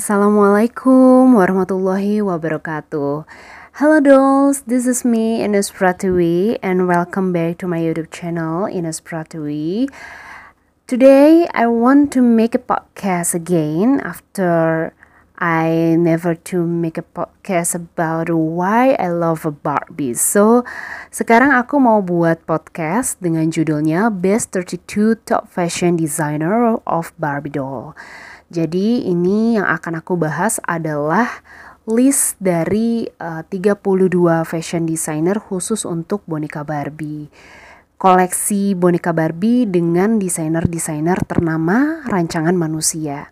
Assalamualaikum warahmatullahi wabarakatuh. Hello dolls, this is me Ines Pratwi and welcome back to my YouTube channel Ines Pratwi. Today I want to make a podcast again after I never to make a podcast about why I love a Barbie. So, sekarang aku mau buat podcast dengan judulnya Best 32 Top Fashion Designer of Barbie Doll. Jadi ini yang akan aku bahas adalah list dari eh, uh, 32 fashion designer khusus untuk boneka Barbie. Koleksi boneka Barbie dengan desainer-desainer ternama rancangan manusia.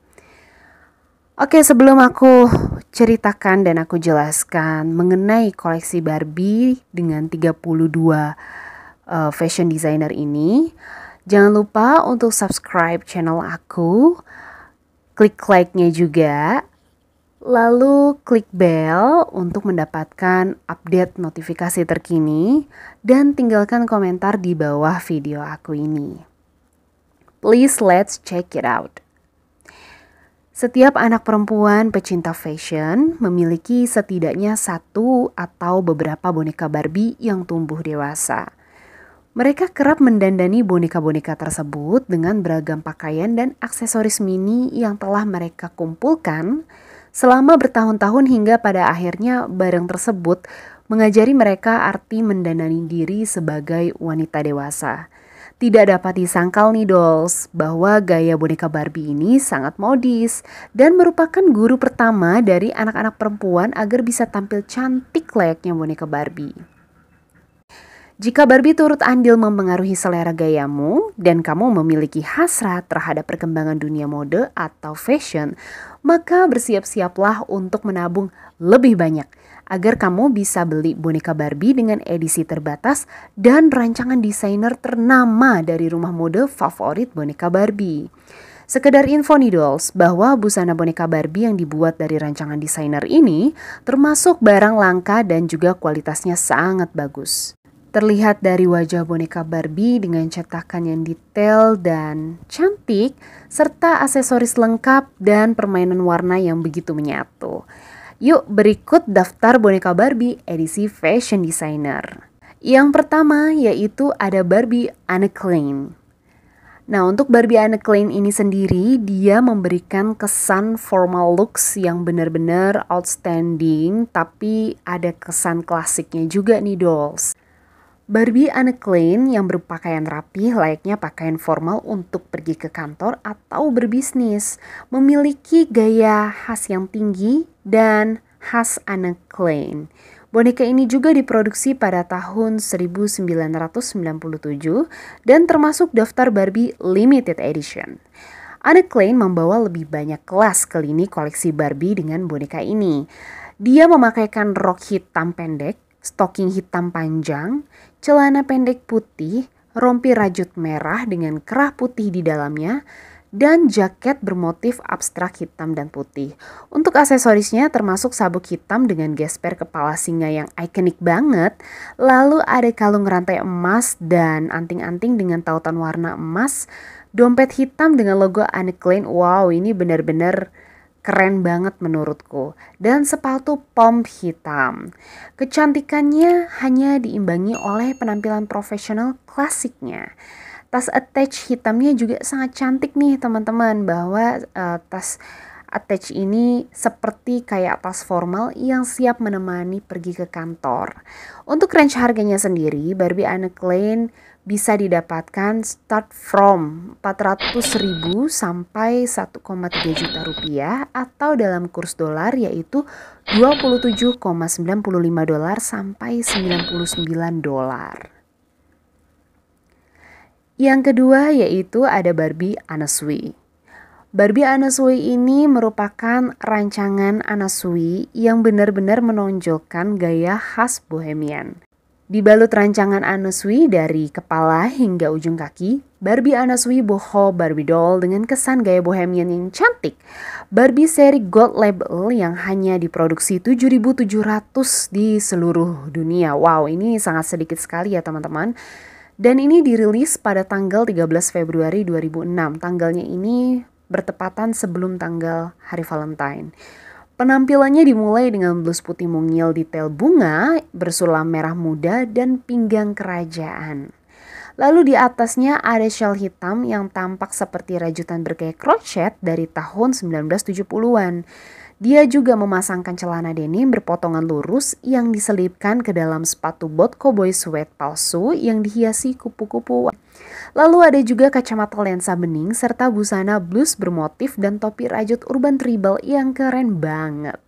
Oke, sebelum aku ceritakan dan aku jelaskan mengenai koleksi Barbie dengan 32 uh, eh, fashion designer ini, jangan lupa untuk subscribe channel aku Klik like-nya juga. Lalu klik bell untuk mendapatkan update notifikasi terkini dan tinggalkan komentar di bawah video aku ini. Please let's check it out. Setiap anak perempuan pecinta fashion memiliki setidaknya satu atau beberapa boneka Barbie yang tumbuh dewasa. Mereka kerap mendandani boneka-boneka tersebut dengan beragam pakaian dan aksesoris mini yang telah mereka kumpulkan selama bertahun-tahun hingga pada akhirnya barang tersebut mengajari mereka arti mendandani diri sebagai wanita dewasa. Tidak dapat disangkal nih dolls bahwa gaya boneka Barbie ini sangat modis dan merupakan guru pertama dari anak-anak perempuan agar bisa tampil cantik layaknya boneka Barbie. Jika Barbie turut andil mempengaruhi selera gayamu dan kamu memiliki hasrat terhadap perkembangan dunia mode atau fashion, maka bersiap-siaplah untuk menabung lebih banyak agar kamu bisa beli boneka Barbie dengan edisi terbatas dan rancangan desainer ternama dari rumah mode favorit boneka Barbie. Sekedar info nih dolls, bahwa busana boneka Barbie yang dibuat dari rancangan desainer ini termasuk barang langka dan juga kualitasnya sangat bagus. Terlihat dari wajah boneka Barbie dengan cetakan yang detail dan cantik, serta aksesoris lengkap dan permainan warna yang begitu menyatu. Yuk berikut daftar boneka Barbie edisi Fashion Designer. Yang pertama yaitu ada Barbie Anne Klein. Nah, untuk Barbie Anne Klein ini sendiri, dia memberikan kesan formal looks yang benar-benar outstanding, tapi ada kesan klasiknya juga nih, dolls. Barbie Anne Klein yang berpakaian rapi layaknya pakaian formal untuk pergi ke kantor atau berbisnis, memiliki gaya khas yang tinggi dan khas Anne Klein. Boneka ini juga diproduksi pada tahun 1997 dan termasuk daftar Barbie Limited Edition. Anne Klein membawa lebih banyak kelas ke lini koleksi Barbie dengan boneka ini. Dia memakaikan rok hitam pendek, stocking hitam panjang, celana pendek putih, rompi rajut merah dengan kerah putih di dalamnya, dan jaket bermotif abstrak hitam dan putih. Untuk aksesorisnya termasuk sabuk hitam dengan gesper kepala singa yang ikonik banget, lalu ada kalung rantai emas dan anting-anting dengan tautan warna emas, dompet hitam dengan logo Anne Klein. Wow, ini benar-benar keren banget menurutku, dan sepatu pom hitam. Kecantikannya hanya diimbangi oleh penampilan profesional klasiknya. Tas attach hitamnya juga sangat cantik nih teman-teman, bahwa uh, tas attach ini seperti kayak tas formal yang siap menemani pergi ke kantor. Untuk range harganya sendiri, Barbie Anne Klein bisa didapatkan start from 400.000 sampai 1,3 juta rupiah atau dalam kurs dolar yaitu 27,95 dolar sampai 99 dolar. Yang kedua yaitu ada Barbie Anasui. Barbie Anasui ini merupakan rancangan Anasui yang benar-benar menonjolkan gaya khas bohemian. Dibalut rancangan Anuswi dari kepala hingga ujung kaki, Barbie Anuswi boho Barbie doll dengan kesan gaya bohemian yang cantik. Barbie seri gold label yang hanya diproduksi 7.700 di seluruh dunia. Wow, ini sangat sedikit sekali ya teman-teman. Dan ini dirilis pada tanggal 13 Februari 2006. Tanggalnya ini bertepatan sebelum tanggal hari Valentine. Penampilannya dimulai dengan blus putih mungil detail bunga, bersulam merah muda, dan pinggang kerajaan. Lalu di atasnya ada shell hitam yang tampak seperti rajutan bergaya crochet dari tahun 1970-an. Dia juga memasangkan celana denim berpotongan lurus yang diselipkan ke dalam sepatu bot koboi suede palsu yang dihiasi kupu-kupu. Lalu ada juga kacamata lensa bening serta busana blus bermotif dan topi rajut urban tribal yang keren banget.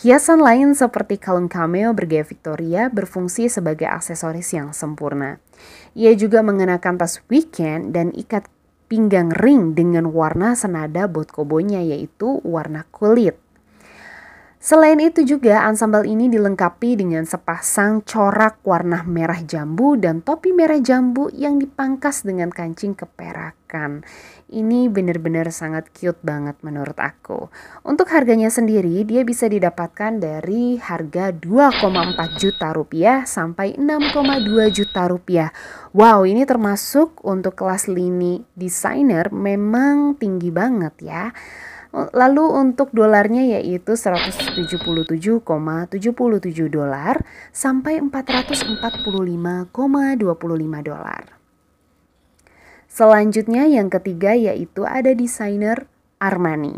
Hiasan lain seperti kalung cameo bergaya Victoria berfungsi sebagai aksesoris yang sempurna. Ia juga mengenakan tas weekend dan ikat pinggang ring dengan warna senada bot kobonya yaitu warna kulit. Selain itu juga ansambel ini dilengkapi dengan sepasang corak warna merah jambu dan topi merah jambu yang dipangkas dengan kancing keperakan. Ini benar-benar sangat cute banget menurut aku. Untuk harganya sendiri dia bisa didapatkan dari harga 2,4 juta rupiah sampai 6,2 juta rupiah. Wow ini termasuk untuk kelas lini desainer memang tinggi banget ya. Oh, lalu untuk dolarnya yaitu 177,77 dolar sampai 445,25 dolar. Selanjutnya yang ketiga yaitu ada desainer Armani.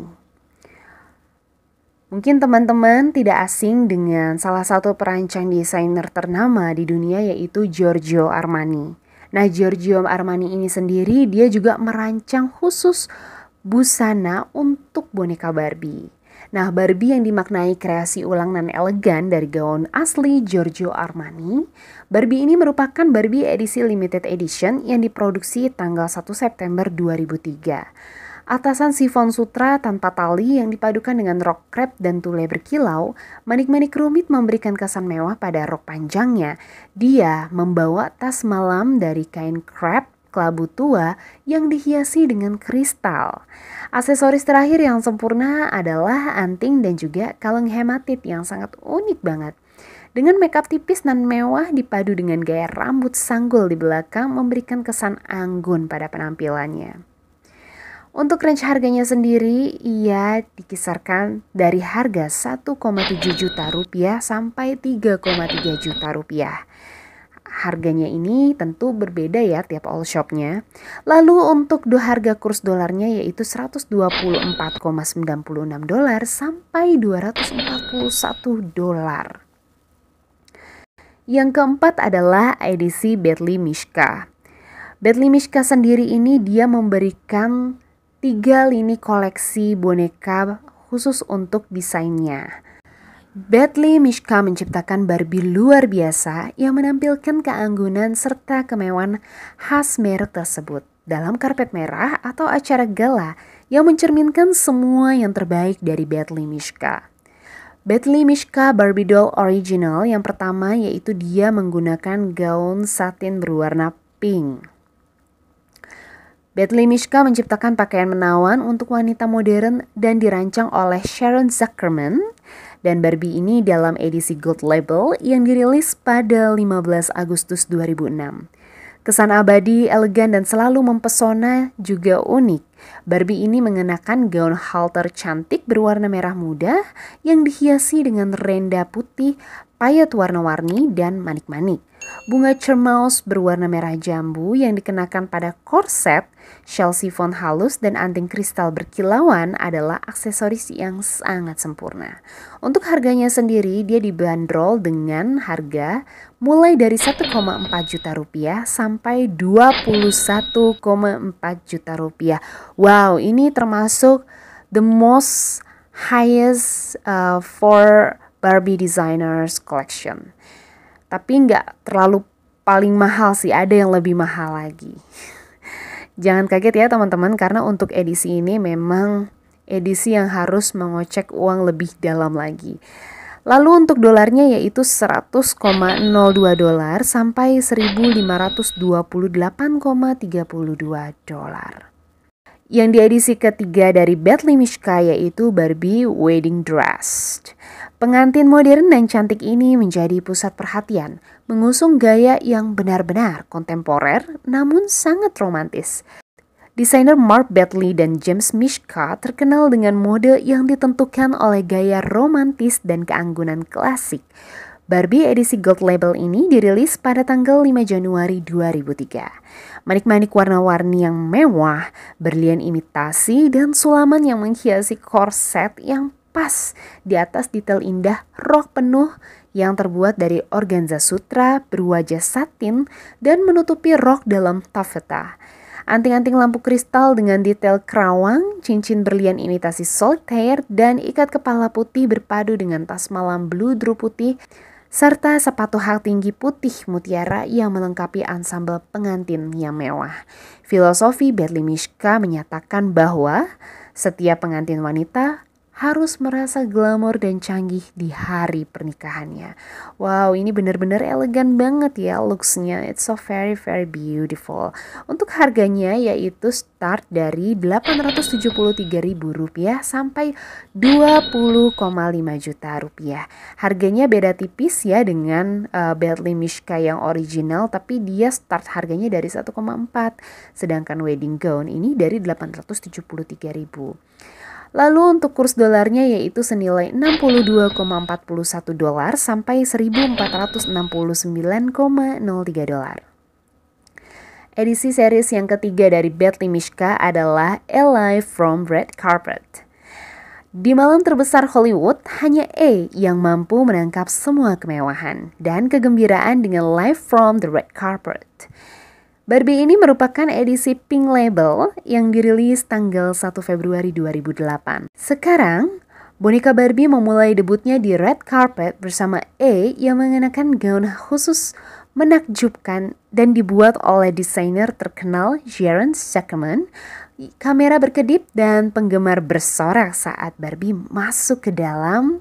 Mungkin teman-teman tidak asing dengan salah satu perancang desainer ternama di dunia yaitu Giorgio Armani. Nah, Giorgio Armani ini sendiri dia juga merancang khusus busana untuk boneka Barbie. Nah, Barbie yang dimaknai kreasi ulang dan elegan dari gaun asli Giorgio Armani, Barbie ini merupakan Barbie edisi limited edition yang diproduksi tanggal 1 September 2003. Atasan sifon sutra tanpa tali yang dipadukan dengan rok krep dan tule berkilau, manik-manik rumit memberikan kesan mewah pada rok panjangnya. Dia membawa tas malam dari kain krep kelabu tua yang dihiasi dengan kristal. Aksesoris terakhir yang sempurna adalah anting dan juga kaleng hematit yang sangat unik banget. Dengan makeup tipis dan mewah dipadu dengan gaya rambut sanggul di belakang memberikan kesan anggun pada penampilannya. Untuk range harganya sendiri, ia dikisarkan dari harga 1,7 juta rupiah sampai 3,3 juta rupiah. Harganya ini tentu berbeda ya tiap all shopnya. Lalu untuk do harga kurs dolarnya yaitu 124,96 dolar sampai 241 dolar. Yang keempat adalah edisi Bentley Mishka. Bentley Mishka sendiri ini dia memberikan tiga lini koleksi boneka khusus untuk desainnya. Bradley Mishka menciptakan Barbie luar biasa yang menampilkan keanggunan serta kemewahan khas merek tersebut dalam karpet merah atau acara gala yang mencerminkan semua yang terbaik dari Bradley Mishka. Bradley Mishka Barbie doll original yang pertama yaitu dia menggunakan gaun satin berwarna pink. Bradley Mishka menciptakan pakaian menawan untuk wanita modern dan dirancang oleh Sharon Zuckerman dan Barbie ini dalam edisi Gold Label yang dirilis pada 15 Agustus 2006. Kesan abadi, elegan, dan selalu mempesona juga unik. Barbie ini mengenakan gaun halter cantik berwarna merah muda yang dihiasi dengan renda putih, payet warna-warni, dan manik-manik bunga cermaus berwarna merah jambu yang dikenakan pada korset, shell sifon halus, dan anting kristal berkilauan adalah aksesoris yang sangat sempurna. Untuk harganya sendiri, dia dibanderol dengan harga mulai dari 1,4 juta rupiah sampai 21,4 juta rupiah. Wow, ini termasuk the most highest uh, for Barbie designers collection tapi nggak terlalu paling mahal sih ada yang lebih mahal lagi jangan kaget ya teman-teman karena untuk edisi ini memang edisi yang harus mengocek uang lebih dalam lagi Lalu untuk dolarnya yaitu 100,02 dolar sampai 1528,32 dolar. Yang di edisi ketiga dari Bethlehem Mishka yaitu Barbie Wedding Dress. Pengantin modern dan cantik ini menjadi pusat perhatian, mengusung gaya yang benar-benar kontemporer namun sangat romantis. Desainer Mark Batley dan James Mishka terkenal dengan mode yang ditentukan oleh gaya romantis dan keanggunan klasik. Barbie edisi Gold Label ini dirilis pada tanggal 5 Januari 2003. Manik-manik warna-warni yang mewah, berlian imitasi, dan sulaman yang menghiasi korset yang pas di atas detail indah rok penuh yang terbuat dari organza sutra berwajah satin dan menutupi rok dalam taffeta. Anting-anting lampu kristal dengan detail kerawang, cincin berlian imitasi solitaire, dan ikat kepala putih berpadu dengan tas malam blue drew putih, serta sepatu hak tinggi putih mutiara yang melengkapi ansambel pengantin yang mewah. Filosofi Mishka menyatakan bahwa setiap pengantin wanita harus merasa glamor dan canggih di hari pernikahannya. Wow, ini benar-benar elegan banget ya looksnya. It's so very very beautiful. Untuk harganya yaitu start dari Rp873.000 sampai 20,5 juta rupiah. Harganya beda tipis ya dengan uh, Bentley Mishka yang original tapi dia start harganya dari 1,4 sedangkan wedding gown ini dari 873.000. Lalu untuk kurs dolarnya yaitu senilai 62,41 dolar sampai 1469,03 dolar. Edisi series yang ketiga dari Bentley Mishka adalah Alive from Red Carpet. Di malam terbesar Hollywood, hanya E yang mampu menangkap semua kemewahan dan kegembiraan dengan Live from the Red Carpet. Barbie ini merupakan edisi Pink Label yang dirilis tanggal 1 Februari 2008. Sekarang, boneka Barbie memulai debutnya di red carpet bersama E yang mengenakan gaun khusus menakjubkan dan dibuat oleh desainer terkenal Sharon Zuckerman. Kamera berkedip dan penggemar bersorak saat Barbie masuk ke dalam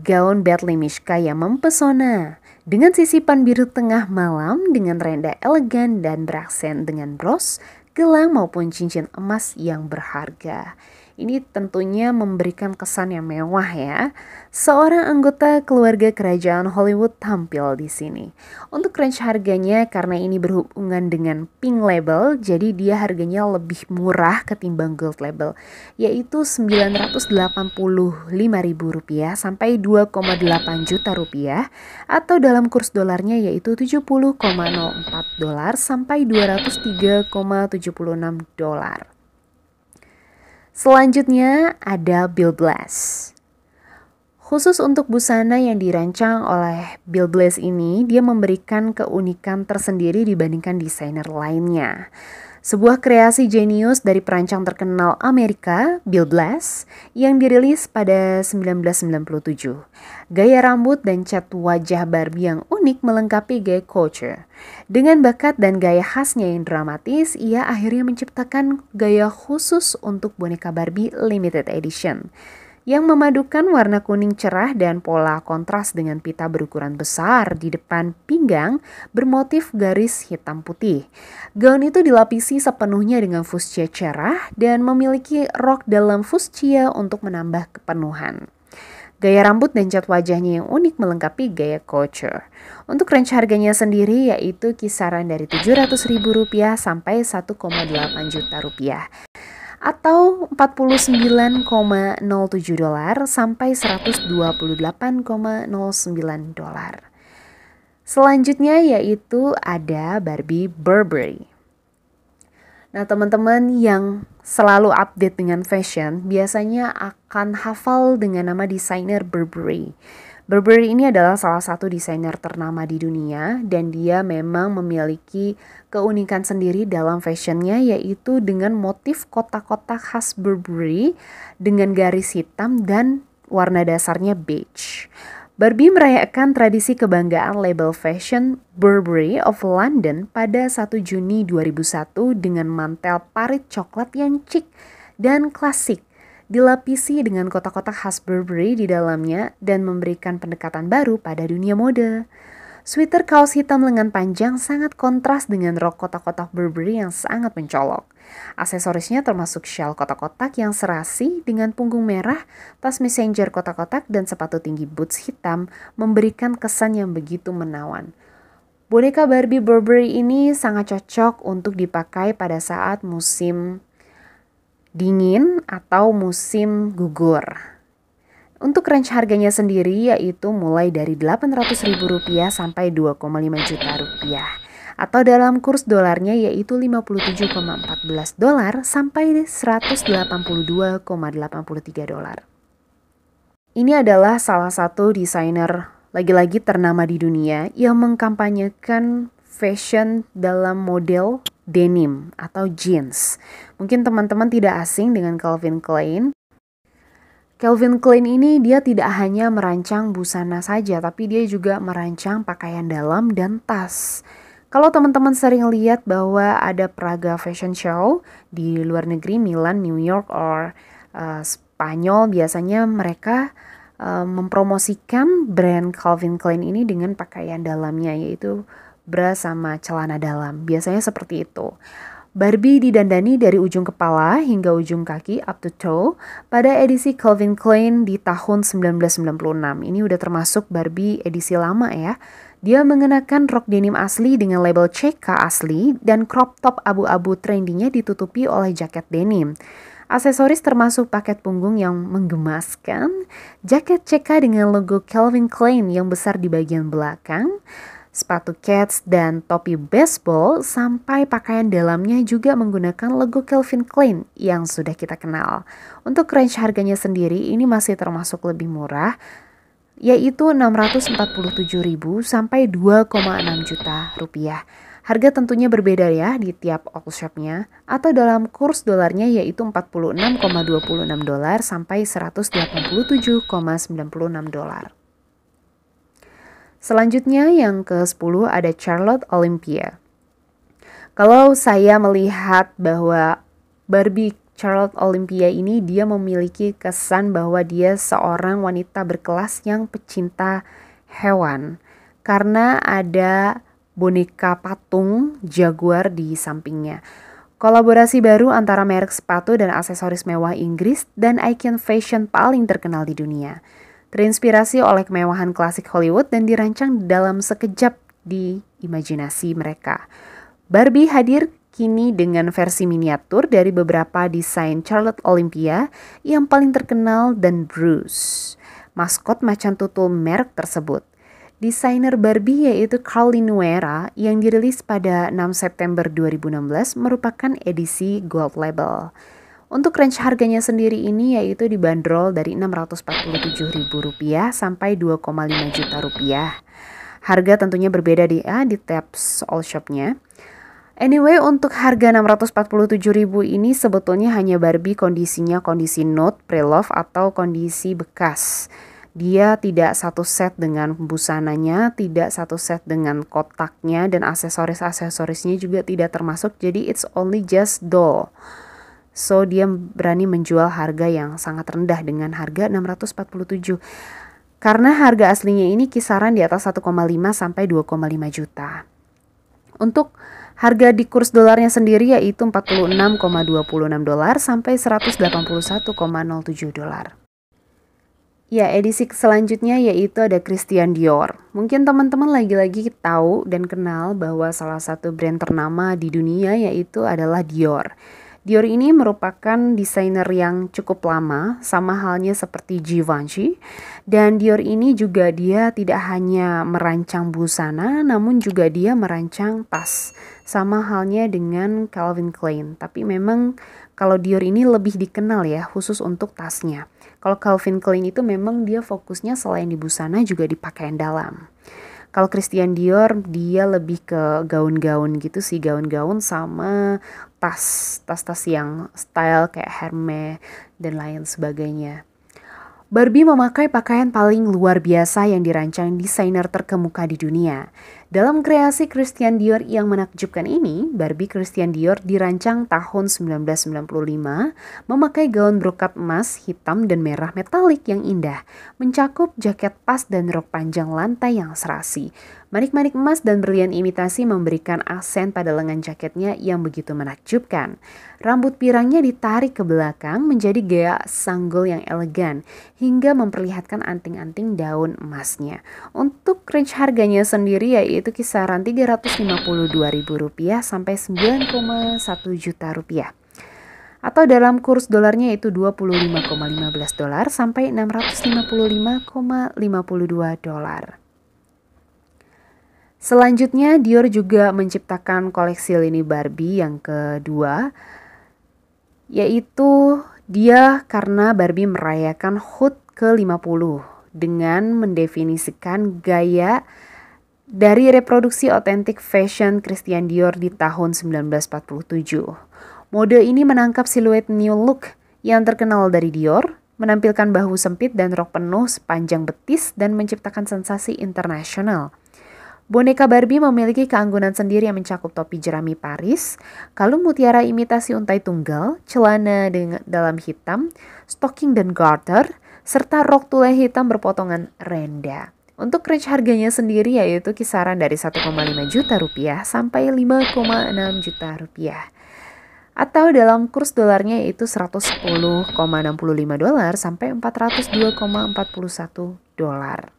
gaun Bethlehem Mishka yang mempesona. Dengan sisipan biru tengah malam dengan renda elegan dan beraksen dengan bros, gelang maupun cincin emas yang berharga. Ini tentunya memberikan kesan yang mewah ya. Seorang anggota keluarga kerajaan Hollywood tampil di sini. Untuk range harganya karena ini berhubungan dengan pink label, jadi dia harganya lebih murah ketimbang gold label, yaitu Rp985.000 sampai 2,8 juta rupiah atau dalam kurs dolarnya yaitu 70,04 dolar sampai 203,76 dolar. Selanjutnya ada Bill Bless. Khusus untuk busana yang dirancang oleh Bill Bless ini, dia memberikan keunikan tersendiri dibandingkan desainer lainnya sebuah kreasi jenius dari perancang terkenal Amerika, Bill Blass, yang dirilis pada 1997. Gaya rambut dan cat wajah Barbie yang unik melengkapi gay culture. Dengan bakat dan gaya khasnya yang dramatis, ia akhirnya menciptakan gaya khusus untuk boneka Barbie limited edition yang memadukan warna kuning cerah dan pola kontras dengan pita berukuran besar di depan pinggang bermotif garis hitam putih. Gaun itu dilapisi sepenuhnya dengan fuchsia cerah dan memiliki rok dalam fuchsia untuk menambah kepenuhan. Gaya rambut dan cat wajahnya yang unik melengkapi gaya couture. Untuk range harganya sendiri yaitu kisaran dari Rp700.000 sampai 1,8 juta rupiah atau 49,07 dolar sampai 128,09 dolar. Selanjutnya yaitu ada Barbie Burberry. Nah, teman-teman yang selalu update dengan fashion biasanya akan hafal dengan nama desainer Burberry. Burberry ini adalah salah satu desainer ternama di dunia dan dia memang memiliki keunikan sendiri dalam fashionnya yaitu dengan motif kotak-kotak khas Burberry dengan garis hitam dan warna dasarnya beige. Barbie merayakan tradisi kebanggaan label fashion Burberry of London pada 1 Juni 2001 dengan mantel parit coklat yang chic dan klasik dilapisi dengan kotak-kotak khas Burberry di dalamnya dan memberikan pendekatan baru pada dunia mode. Sweater kaos hitam lengan panjang sangat kontras dengan rok kotak-kotak Burberry yang sangat mencolok. Aksesorisnya termasuk shell kotak-kotak yang serasi dengan punggung merah, tas messenger kotak-kotak, dan sepatu tinggi boots hitam memberikan kesan yang begitu menawan. Boneka Barbie Burberry ini sangat cocok untuk dipakai pada saat musim dingin atau musim gugur. Untuk range harganya sendiri yaitu mulai dari Rp800.000 sampai 2,5 juta rupiah atau dalam kurs dolarnya yaitu 57,14 dolar sampai 182,83 dolar. Ini adalah salah satu desainer lagi-lagi ternama di dunia yang mengkampanyekan fashion dalam model denim atau jeans. Mungkin teman-teman tidak asing dengan Calvin Klein. Calvin Klein ini dia tidak hanya merancang busana saja, tapi dia juga merancang pakaian dalam dan tas. Kalau teman-teman sering lihat bahwa ada peraga Fashion Show di luar negeri Milan, New York, or uh, Spanyol, biasanya mereka uh, mempromosikan brand Calvin Klein ini dengan pakaian dalamnya, yaitu bra sama celana dalam. Biasanya seperti itu. Barbie didandani dari ujung kepala hingga ujung kaki up to toe pada edisi Calvin Klein di tahun 1996. Ini udah termasuk Barbie edisi lama ya. Dia mengenakan rok denim asli dengan label CK asli dan crop top abu-abu trendingnya ditutupi oleh jaket denim. Aksesoris termasuk paket punggung yang menggemaskan, jaket CK dengan logo Calvin Klein yang besar di bagian belakang, sepatu cats dan topi baseball sampai pakaian dalamnya juga menggunakan logo Calvin Klein yang sudah kita kenal. Untuk range harganya sendiri ini masih termasuk lebih murah yaitu 647.000 sampai 2,6 juta rupiah. Harga tentunya berbeda ya di tiap all shopnya atau dalam kurs dolarnya yaitu 46,26 dolar sampai 187,96 dolar. Selanjutnya yang ke-10 ada Charlotte Olympia. Kalau saya melihat bahwa Barbie Charlotte Olympia ini dia memiliki kesan bahwa dia seorang wanita berkelas yang pecinta hewan. Karena ada boneka patung jaguar di sampingnya. Kolaborasi baru antara merek sepatu dan aksesoris mewah Inggris dan ikon fashion paling terkenal di dunia terinspirasi oleh kemewahan klasik Hollywood dan dirancang dalam sekejap di imajinasi mereka. Barbie hadir kini dengan versi miniatur dari beberapa desain Charlotte Olympia yang paling terkenal dan Bruce, maskot macan tutul merek tersebut. Desainer Barbie yaitu Carl Nuera yang dirilis pada 6 September 2016 merupakan edisi gold label. Untuk range harganya sendiri ini yaitu dibanderol dari Rp647.000 sampai rp juta Harga tentunya berbeda di ya, di tabs all shopnya. Anyway, untuk harga 647.000 ini sebetulnya hanya Barbie kondisinya kondisi note, pre-love atau kondisi bekas. Dia tidak satu set dengan busananya, tidak satu set dengan kotaknya dan aksesoris-aksesorisnya juga tidak termasuk. Jadi it's only just doll. So dia berani menjual harga yang sangat rendah dengan harga 647. Karena harga aslinya ini kisaran di atas 1,5 sampai 2,5 juta. Untuk harga di kurs dolarnya sendiri yaitu 46,26 dolar sampai 181,07 dolar. Ya, edisi selanjutnya yaitu ada Christian Dior. Mungkin teman-teman lagi-lagi tahu dan kenal bahwa salah satu brand ternama di dunia yaitu adalah Dior. Dior ini merupakan desainer yang cukup lama, sama halnya seperti Givenchy. Dan Dior ini juga dia tidak hanya merancang busana, namun juga dia merancang tas. Sama halnya dengan Calvin Klein. Tapi memang kalau Dior ini lebih dikenal ya, khusus untuk tasnya. Kalau Calvin Klein itu memang dia fokusnya selain di busana juga di pakaian dalam. Kalau Christian Dior dia lebih ke gaun-gaun gitu sih, gaun-gaun sama tas, tas-tas yang style kayak Hermes dan lain sebagainya. Barbie memakai pakaian paling luar biasa yang dirancang desainer terkemuka di dunia. Dalam kreasi Christian Dior yang menakjubkan ini, Barbie Christian Dior dirancang tahun 1995 memakai gaun brokat emas hitam dan merah metalik yang indah, mencakup jaket pas dan rok panjang lantai yang serasi, Manik-manik emas dan berlian imitasi memberikan aksen pada lengan jaketnya yang begitu menakjubkan. Rambut pirangnya ditarik ke belakang menjadi gaya sanggul yang elegan hingga memperlihatkan anting-anting daun emasnya. Untuk range harganya sendiri yaitu kisaran Rp352.000 sampai 9,1 juta rupiah atau dalam kurs dolarnya itu 25,15 dolar sampai 655,52 dolar. Selanjutnya Dior juga menciptakan koleksi lini Barbie yang kedua yaitu dia karena Barbie merayakan HUT ke-50 dengan mendefinisikan gaya dari reproduksi otentik fashion Christian Dior di tahun 1947. Mode ini menangkap siluet new look yang terkenal dari Dior, menampilkan bahu sempit dan rok penuh sepanjang betis dan menciptakan sensasi internasional. Boneka Barbie memiliki keanggunan sendiri yang mencakup topi jerami Paris, kalung mutiara imitasi untai tunggal, celana dengan dalam hitam, stocking dan garter, serta rok tulen hitam berpotongan renda. Untuk range harganya sendiri yaitu kisaran dari 1,5 juta rupiah sampai 5,6 juta rupiah. Atau dalam kurs dolarnya yaitu 110,65 dolar sampai 402,41 dolar.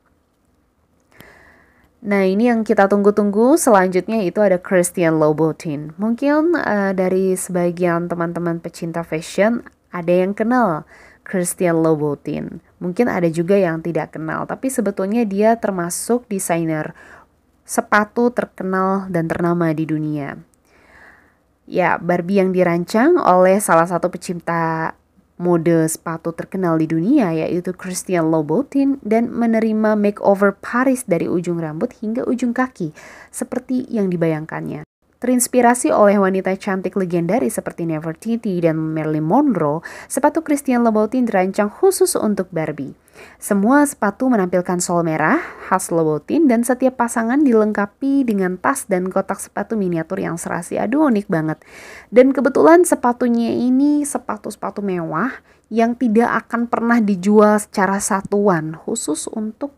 Nah ini yang kita tunggu-tunggu selanjutnya itu ada Christian Louboutin. Mungkin uh, dari sebagian teman-teman pecinta fashion ada yang kenal Christian Louboutin. Mungkin ada juga yang tidak kenal, tapi sebetulnya dia termasuk desainer sepatu terkenal dan ternama di dunia. Ya, Barbie yang dirancang oleh salah satu pecinta mode sepatu terkenal di dunia yaitu Christian Louboutin dan menerima makeover Paris dari ujung rambut hingga ujung kaki seperti yang dibayangkannya. Terinspirasi oleh wanita cantik legendaris seperti Nefertiti dan Marilyn Monroe, sepatu Christian Louboutin dirancang khusus untuk Barbie. Semua sepatu menampilkan sol merah khas Louboutin dan setiap pasangan dilengkapi dengan tas dan kotak sepatu miniatur yang serasi. Aduh unik banget. Dan kebetulan sepatunya ini sepatu-sepatu mewah yang tidak akan pernah dijual secara satuan khusus untuk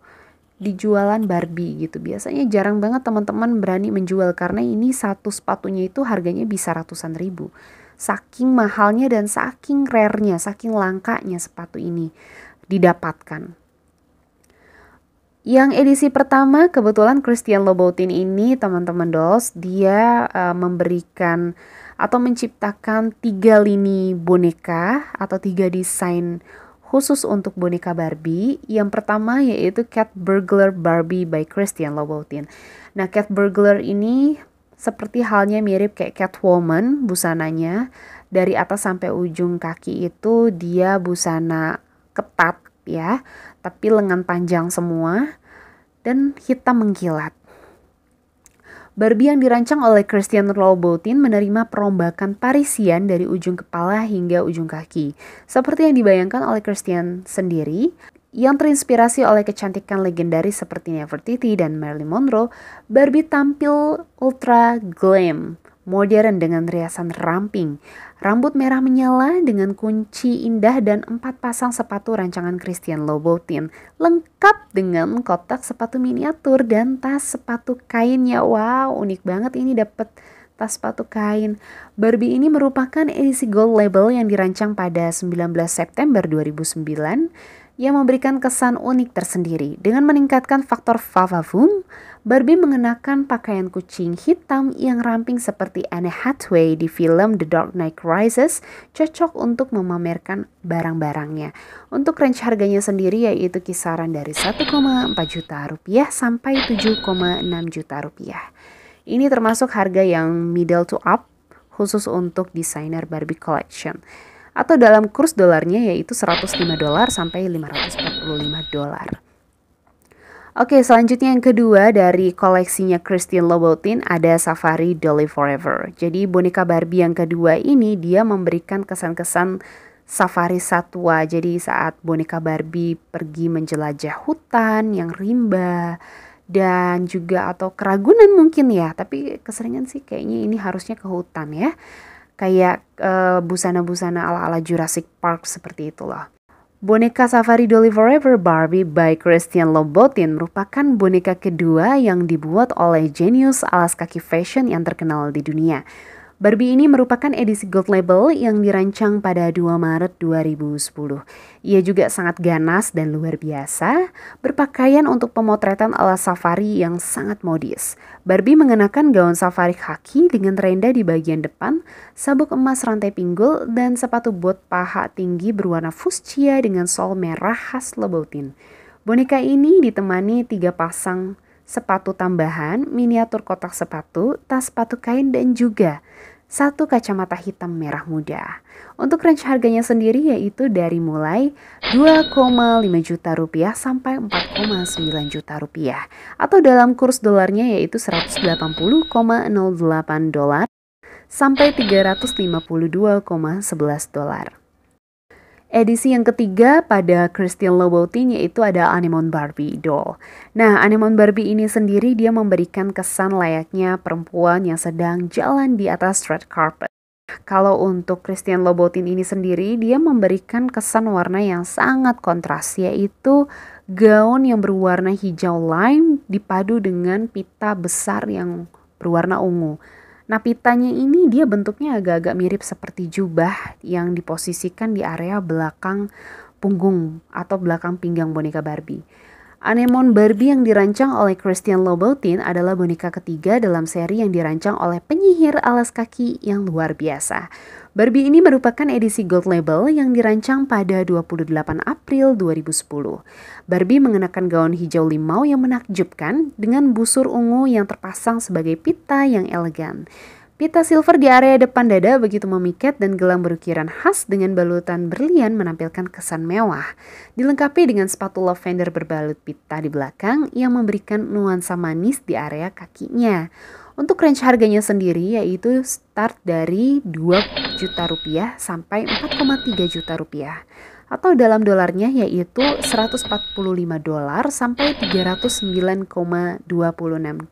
di jualan Barbie gitu. Biasanya jarang banget teman-teman berani menjual karena ini satu sepatunya itu harganya bisa ratusan ribu. Saking mahalnya dan saking rarenya, saking langkanya sepatu ini didapatkan. Yang edisi pertama kebetulan Christian Louboutin ini teman-teman dos dia uh, memberikan atau menciptakan tiga lini boneka atau tiga desain khusus untuk boneka Barbie. Yang pertama yaitu Cat Burglar Barbie by Christian Louboutin. Nah, Cat Burglar ini seperti halnya mirip kayak Catwoman busananya. Dari atas sampai ujung kaki itu dia busana ketat ya, tapi lengan panjang semua dan hitam mengkilat. Barbie yang dirancang oleh Christian Louboutin menerima perombakan parisian dari ujung kepala hingga ujung kaki. Seperti yang dibayangkan oleh Christian sendiri, yang terinspirasi oleh kecantikan legendaris seperti Nefertiti dan Marilyn Monroe, Barbie tampil ultra glam, modern dengan riasan ramping. Rambut merah menyala dengan kunci indah dan empat pasang sepatu rancangan Christian Louboutin. Lengkap dengan kotak sepatu miniatur dan tas sepatu kainnya. Wow, unik banget ini dapat tas sepatu kain. Barbie ini merupakan edisi gold label yang dirancang pada 19 September 2009 yang memberikan kesan unik tersendiri dengan meningkatkan faktor favavum, Barbie mengenakan pakaian kucing hitam yang ramping seperti Anne Hathaway di film The Dark Knight Rises cocok untuk memamerkan barang-barangnya. Untuk range harganya sendiri yaitu kisaran dari 1,4 juta rupiah sampai 7,6 juta rupiah. Ini termasuk harga yang middle to up khusus untuk desainer Barbie Collection atau dalam kurs dolarnya yaitu 105 dolar sampai 545 dolar. Oke, selanjutnya yang kedua dari koleksinya Christian Louboutin ada Safari Dolly Forever. Jadi boneka Barbie yang kedua ini dia memberikan kesan-kesan safari satwa. Jadi saat boneka Barbie pergi menjelajah hutan yang rimba dan juga atau keragunan mungkin ya, tapi keseringan sih kayaknya ini harusnya ke hutan ya. Kayak eh, busana-busana ala-ala Jurassic Park seperti itulah. Boneka Safari Dolly Forever Barbie by Christian Lobotin merupakan boneka kedua yang dibuat oleh genius alas kaki fashion yang terkenal di dunia. Barbie ini merupakan edisi gold label yang dirancang pada 2 Maret 2010. Ia juga sangat ganas dan luar biasa, berpakaian untuk pemotretan ala safari yang sangat modis. Barbie mengenakan gaun safari khaki dengan renda di bagian depan, sabuk emas rantai pinggul, dan sepatu bot paha tinggi berwarna fuchsia dengan sol merah khas Lebotin. Boneka ini ditemani tiga pasang sepatu tambahan, miniatur kotak sepatu, tas sepatu kain, dan juga satu kacamata hitam merah muda. Untuk range harganya sendiri yaitu dari mulai 2,5 juta rupiah sampai 4,9 juta rupiah atau dalam kurs dolarnya yaitu 180,08 dolar sampai 352,11 dolar. Edisi yang ketiga pada Christian Louboutin yaitu ada Anemon Barbie Doll. Nah, Anemon Barbie ini sendiri dia memberikan kesan layaknya perempuan yang sedang jalan di atas red carpet. Kalau untuk Christian Louboutin ini sendiri, dia memberikan kesan warna yang sangat kontras, yaitu gaun yang berwarna hijau lime dipadu dengan pita besar yang berwarna ungu. Nah pitanya ini dia bentuknya agak-agak mirip seperti jubah yang diposisikan di area belakang punggung atau belakang pinggang boneka Barbie. Anemon Barbie yang dirancang oleh Christian Louboutin adalah boneka ketiga dalam seri yang dirancang oleh penyihir alas kaki yang luar biasa. Barbie ini merupakan edisi gold label yang dirancang pada 28 April 2010. Barbie mengenakan gaun hijau limau yang menakjubkan dengan busur ungu yang terpasang sebagai pita yang elegan. Pita silver di area depan dada begitu memikat dan gelang berukiran khas dengan balutan berlian menampilkan kesan mewah. Dilengkapi dengan sepatu lavender berbalut pita di belakang yang memberikan nuansa manis di area kakinya. Untuk range harganya sendiri yaitu start dari 2 juta rupiah sampai 4,3 juta rupiah atau dalam dolarnya yaitu 145 dolar sampai 309,26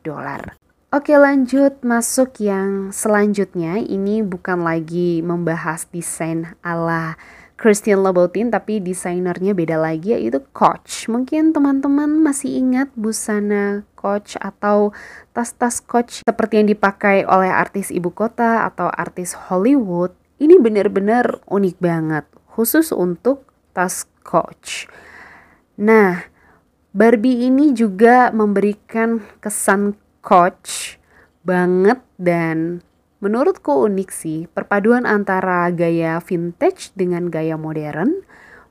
dolar. Oke lanjut masuk yang selanjutnya ini bukan lagi membahas desain ala Christian Louboutin tapi desainernya beda lagi yaitu Coach. Mungkin teman-teman masih ingat busana coach atau tas-tas coach seperti yang dipakai oleh artis ibu kota atau artis Hollywood ini benar-benar unik banget khusus untuk tas coach. Nah, Barbie ini juga memberikan kesan coach banget dan menurutku unik sih perpaduan antara gaya vintage dengan gaya modern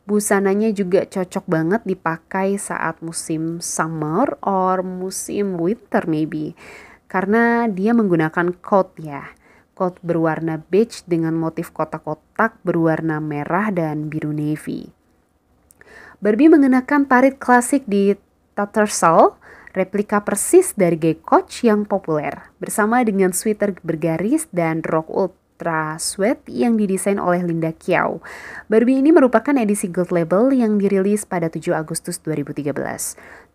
Busananya juga cocok banget dipakai saat musim summer or musim winter maybe. Karena dia menggunakan coat ya. Coat berwarna beige dengan motif kotak-kotak berwarna merah dan biru navy. Barbie mengenakan parit klasik di Tattersall, replika persis dari gay coach yang populer, bersama dengan sweater bergaris dan rock ultra Ultra Sweat yang didesain oleh Linda Kiao. Barbie ini merupakan edisi gold label yang dirilis pada 7 Agustus 2013.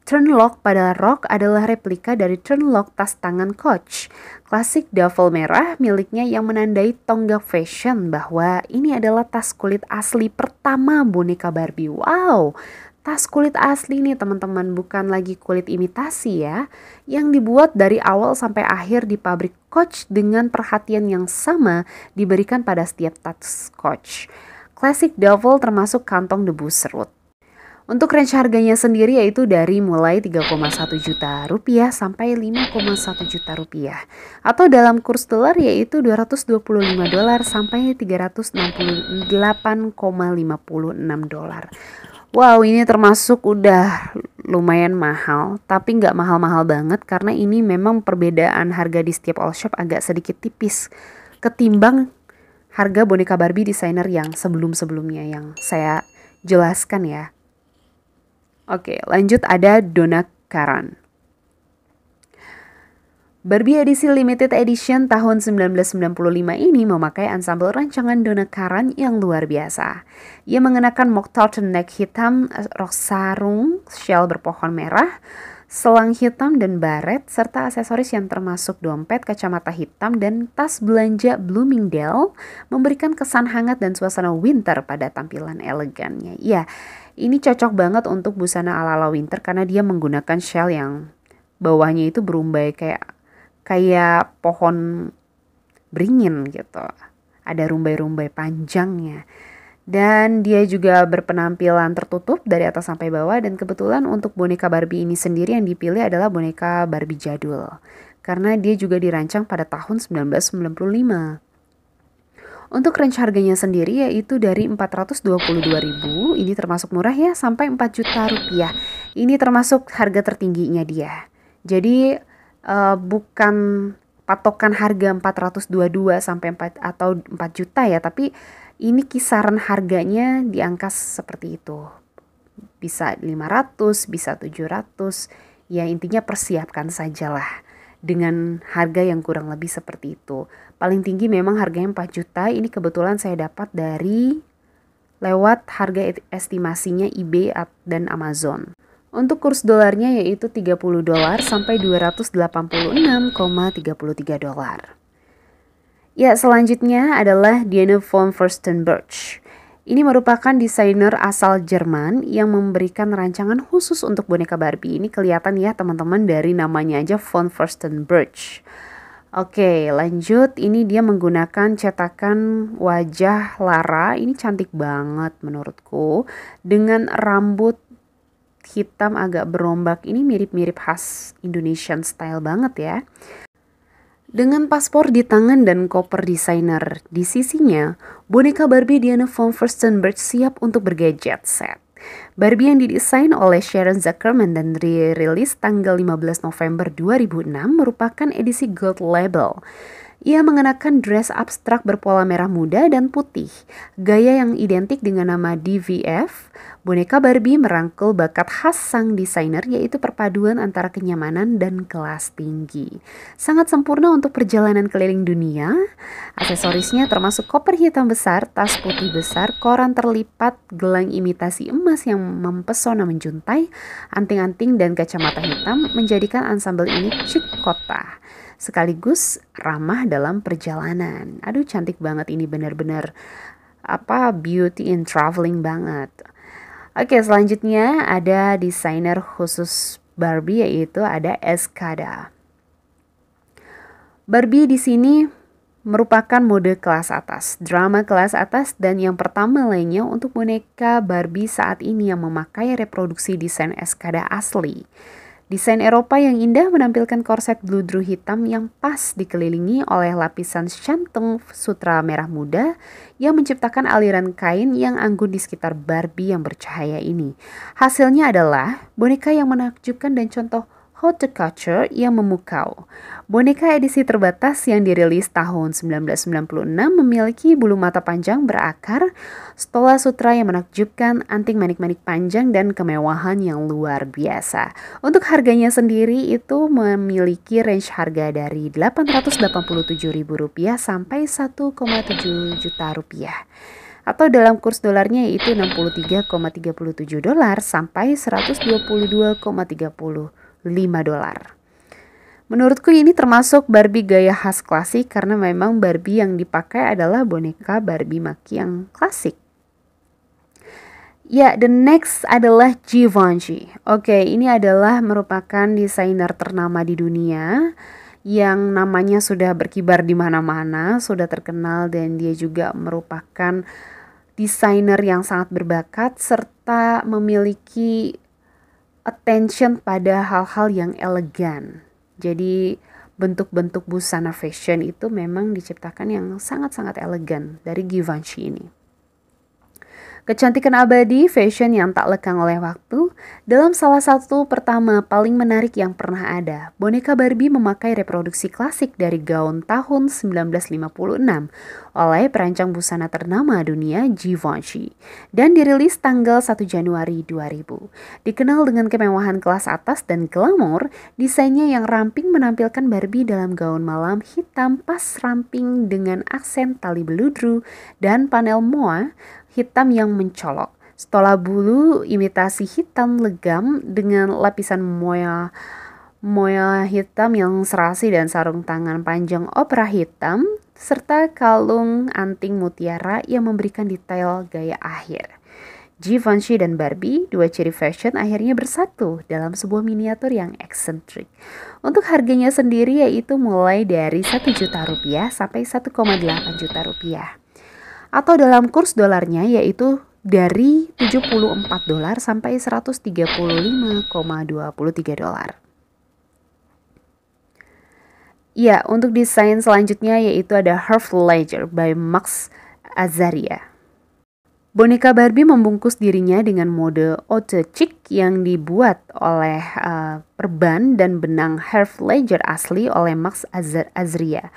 Turnlock pada rock adalah replika dari turnlock tas tangan Coach, klasik duffel merah miliknya yang menandai tonggak fashion bahwa ini adalah tas kulit asli pertama boneka Barbie. Wow, tas kulit asli nih teman-teman, bukan lagi kulit imitasi ya, yang dibuat dari awal sampai akhir di pabrik Coach dengan perhatian yang sama diberikan pada setiap tas Coach. Classic Devil termasuk kantong debu serut. Untuk range harganya sendiri yaitu dari mulai 3,1 juta rupiah sampai 5,1 juta rupiah. Atau dalam kurs dolar yaitu 225 dolar sampai 368,56 dolar wow ini termasuk udah lumayan mahal tapi nggak mahal-mahal banget karena ini memang perbedaan harga di setiap all shop agak sedikit tipis ketimbang harga boneka Barbie designer yang sebelum-sebelumnya yang saya jelaskan ya. Oke, lanjut ada Dona Karan. Barbie edisi limited edition tahun 1995 ini memakai ansambel rancangan Donna Karan yang luar biasa. Ia mengenakan mock turtle neck hitam, rok sarung, shell berpohon merah, selang hitam dan baret, serta aksesoris yang termasuk dompet, kacamata hitam, dan tas belanja Bloomingdale memberikan kesan hangat dan suasana winter pada tampilan elegannya. Ya, ini cocok banget untuk busana ala-ala winter karena dia menggunakan shell yang bawahnya itu berumbai kayak kayak pohon beringin gitu. Ada rumbai-rumbai panjangnya. Dan dia juga berpenampilan tertutup dari atas sampai bawah dan kebetulan untuk boneka Barbie ini sendiri yang dipilih adalah boneka Barbie jadul. Karena dia juga dirancang pada tahun 1995. Untuk range harganya sendiri yaitu dari 422.000, ini termasuk murah ya, sampai 4 juta rupiah. Ini termasuk harga tertingginya dia. Jadi uh, bukan patokan harga 422 sampai 4 atau 4 juta ya, tapi ini kisaran harganya di angka seperti itu. Bisa 500, bisa 700. Ya intinya persiapkan sajalah dengan harga yang kurang lebih seperti itu. Paling tinggi memang harganya 4 juta. Ini kebetulan saya dapat dari lewat harga estimasinya eBay dan Amazon. Untuk kurs dolarnya yaitu 30 dolar sampai 286,33 dolar. Ya, selanjutnya adalah Diana von Furstenberg. Ini merupakan desainer asal Jerman yang memberikan rancangan khusus untuk boneka Barbie. Ini kelihatan ya teman-teman dari namanya aja von Furstenberg. Oke, lanjut. Ini dia menggunakan cetakan wajah Lara. Ini cantik banget menurutku. Dengan rambut hitam agak berombak ini mirip-mirip khas Indonesian style banget ya. Dengan paspor di tangan dan koper desainer di sisinya, boneka Barbie Diana von Furstenberg siap untuk bergaya jet set. Barbie yang didesain oleh Sharon Zuckerman dan dirilis tanggal 15 November 2006 merupakan edisi Gold Label. Ia mengenakan dress abstrak berpola merah muda dan putih, gaya yang identik dengan nama DVF. Boneka Barbie merangkul bakat khas sang desainer yaitu perpaduan antara kenyamanan dan kelas tinggi. Sangat sempurna untuk perjalanan keliling dunia. Aksesorisnya termasuk koper hitam besar, tas putih besar, koran terlipat, gelang imitasi emas yang mempesona menjuntai, anting-anting dan kacamata hitam menjadikan ansambel ini cukup kota sekaligus ramah dalam perjalanan. Aduh cantik banget ini benar-benar apa beauty in traveling banget. Oke, selanjutnya ada desainer khusus Barbie yaitu ada Escada. Barbie di sini merupakan mode kelas atas, drama kelas atas dan yang pertama lainnya untuk boneka Barbie saat ini yang memakai reproduksi desain Escada asli. Desain Eropa yang indah menampilkan korset bludru hitam yang pas dikelilingi oleh lapisan shantung sutra merah muda yang menciptakan aliran kain yang anggun di sekitar Barbie yang bercahaya ini. Hasilnya adalah boneka yang menakjubkan dan contoh haute couture yang memukau. Boneka edisi terbatas yang dirilis tahun 1996 memiliki bulu mata panjang berakar, stola sutra yang menakjubkan, anting manik-manik panjang, dan kemewahan yang luar biasa. Untuk harganya sendiri itu memiliki range harga dari Rp887.000 sampai 1,7 juta rupiah atau dalam kurs dolarnya yaitu 63,37 dolar sampai 122,35 dolar. Menurutku ini termasuk Barbie gaya khas klasik karena memang Barbie yang dipakai adalah boneka Barbie maki yang klasik. Ya, the next adalah Givenchy. Oke, ini adalah merupakan desainer ternama di dunia yang namanya sudah berkibar di mana-mana, sudah terkenal dan dia juga merupakan desainer yang sangat berbakat serta memiliki attention pada hal-hal yang elegan. Jadi bentuk-bentuk busana fashion itu memang diciptakan yang sangat-sangat elegan dari Givenchy ini. Kecantikan abadi, fashion yang tak lekang oleh waktu, dalam salah satu pertama paling menarik yang pernah ada, boneka Barbie memakai reproduksi klasik dari gaun tahun 1956 oleh perancang busana ternama dunia Givenchy dan dirilis tanggal 1 Januari 2000. Dikenal dengan kemewahan kelas atas dan glamor, desainnya yang ramping menampilkan Barbie dalam gaun malam hitam pas ramping dengan aksen tali beludru dan panel moa hitam yang mencolok. Setelah bulu imitasi hitam legam dengan lapisan moya moya hitam yang serasi dan sarung tangan panjang opera hitam serta kalung anting mutiara yang memberikan detail gaya akhir. Givenchy dan Barbie, dua ciri fashion akhirnya bersatu dalam sebuah miniatur yang eksentrik. Untuk harganya sendiri yaitu mulai dari 1 juta rupiah sampai 1,8 juta rupiah atau dalam kurs dolarnya yaitu dari 74 dolar sampai 135,23 dolar. Ya, untuk desain selanjutnya yaitu ada Half Ledger by Max Azaria. Boneka Barbie membungkus dirinya dengan mode Ote chic yang dibuat oleh uh, perban dan benang Half Ledger asli oleh Max Azria.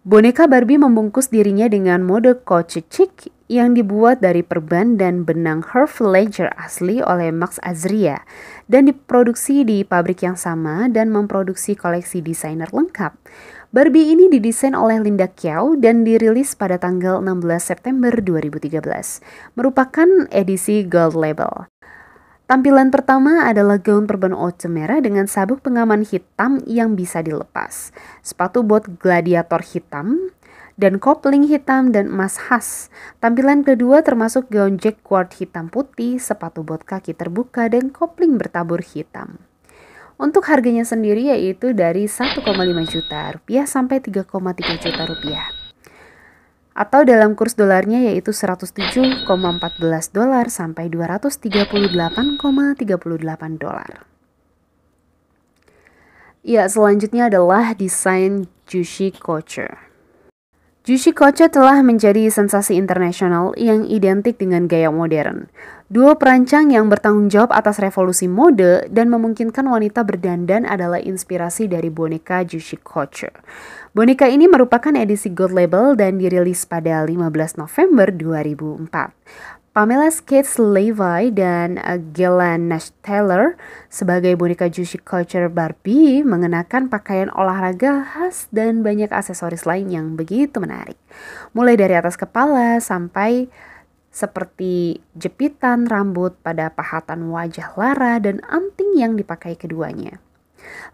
Boneka Barbie membungkus dirinya dengan mode kocicik yang dibuat dari perban dan benang Herf Ledger asli oleh Max Azria dan diproduksi di pabrik yang sama dan memproduksi koleksi desainer lengkap. Barbie ini didesain oleh Linda Kiao dan dirilis pada tanggal 16 September 2013, merupakan edisi Gold Label. Tampilan pertama adalah gaun perban oce merah dengan sabuk pengaman hitam yang bisa dilepas, sepatu bot gladiator hitam, dan kopling hitam dan emas khas. Tampilan kedua termasuk gaun jack quart hitam putih, sepatu bot kaki terbuka, dan kopling bertabur hitam. Untuk harganya sendiri yaitu dari 1,5 juta rupiah sampai 3,3 juta rupiah atau dalam kurs dolarnya yaitu 107,14 dolar sampai 238,38 dolar. Ya, selanjutnya adalah desain Jushi Kocher. Jushi Kocher telah menjadi sensasi internasional yang identik dengan gaya modern. Duo perancang yang bertanggung jawab atas revolusi mode dan memungkinkan wanita berdandan adalah inspirasi dari boneka Jushi Kocher. Boneka ini merupakan edisi gold label dan dirilis pada 15 November 2004. Pamela Skates Levi dan eh, Gillian Nash Taylor sebagai boneka Juicy Culture Barbie mengenakan pakaian olahraga khas dan banyak aksesoris lain yang begitu menarik. Mulai dari atas kepala sampai seperti jepitan rambut pada pahatan wajah Lara dan anting yang dipakai keduanya.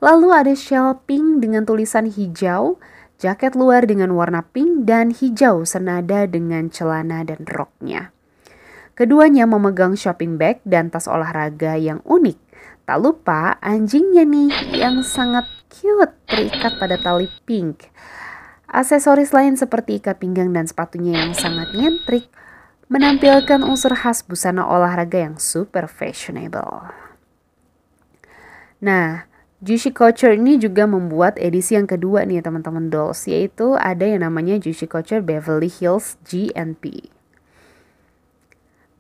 Lalu ada shell pink dengan tulisan hijau, jaket luar dengan warna pink dan hijau senada dengan celana dan roknya. Keduanya memegang shopping bag dan tas olahraga yang unik. Tak lupa anjingnya nih yang sangat cute terikat pada tali pink. Aksesoris lain seperti ikat pinggang dan sepatunya yang sangat nyentrik menampilkan unsur khas busana olahraga yang super fashionable. Nah, Juicy Culture ini juga membuat edisi yang kedua nih teman-teman dolls yaitu ada yang namanya Juicy Culture Beverly Hills GNP.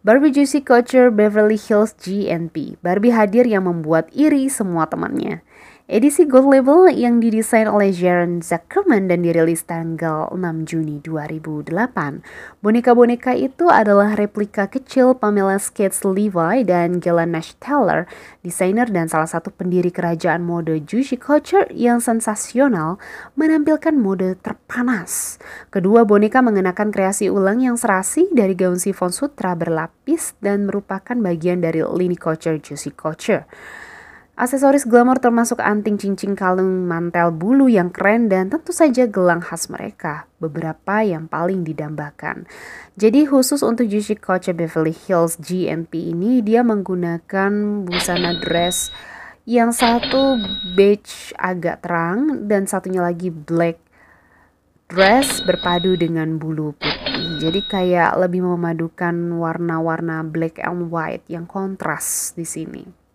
Barbie Juicy Culture Beverly Hills GNP. Barbie hadir yang membuat iri semua temannya. Edisi Gold Label yang didesain oleh Sharon Zuckerman dan dirilis tanggal 6 Juni 2008. Boneka-boneka itu adalah replika kecil Pamela Skates Levi dan Galen Nash Teller, desainer dan salah satu pendiri kerajaan mode Juicy Culture yang sensasional menampilkan mode terpanas. Kedua boneka mengenakan kreasi ulang yang serasi dari gaun sifon sutra berlapis dan merupakan bagian dari lini culture Juicy Culture. Aksesoris glamor termasuk anting cincin kalung mantel bulu yang keren dan tentu saja gelang khas mereka, beberapa yang paling didambakan. Jadi khusus untuk Juicy Coach Beverly Hills GMP ini dia menggunakan busana dress yang satu beige agak terang dan satunya lagi black dress berpadu dengan bulu putih. Jadi kayak lebih memadukan warna-warna black and white yang kontras di sini.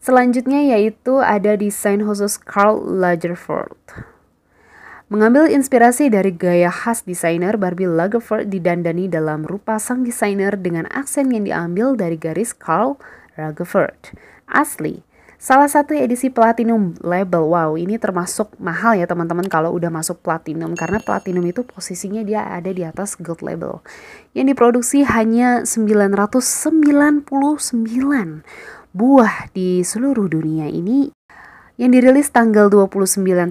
Selanjutnya yaitu ada desain khusus Karl Lagerfeld. Mengambil inspirasi dari gaya khas desainer Barbie Lagerfeld didandani dalam rupa sang desainer dengan aksen yang diambil dari garis Karl Lagerfeld. Asli, salah satu edisi platinum label. Wow, ini termasuk mahal ya teman-teman kalau udah masuk platinum karena platinum itu posisinya dia ada di atas gold label. Yang diproduksi hanya 999 buah di seluruh dunia ini yang dirilis tanggal 29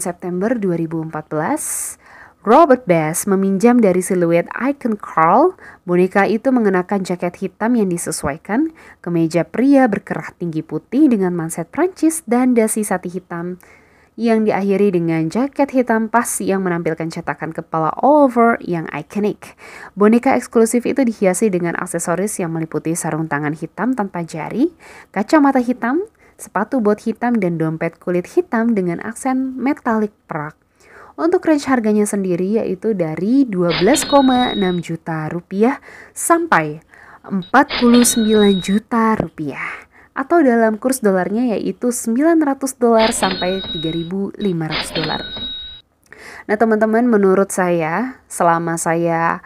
September 2014, Robert Bass meminjam dari siluet Icon Carl, boneka itu mengenakan jaket hitam yang disesuaikan, kemeja pria berkerah tinggi putih dengan manset Prancis dan dasi sati hitam yang diakhiri dengan jaket hitam pas yang menampilkan cetakan kepala over yang ikonik. Boneka eksklusif itu dihiasi dengan aksesoris yang meliputi sarung tangan hitam tanpa jari, kacamata hitam, sepatu bot hitam, dan dompet kulit hitam dengan aksen metalik perak. Untuk range harganya sendiri yaitu dari 12,6 juta rupiah sampai 49 juta rupiah atau dalam kurs dolarnya yaitu 900 dolar sampai 3500 dolar. Nah, teman-teman, menurut saya selama saya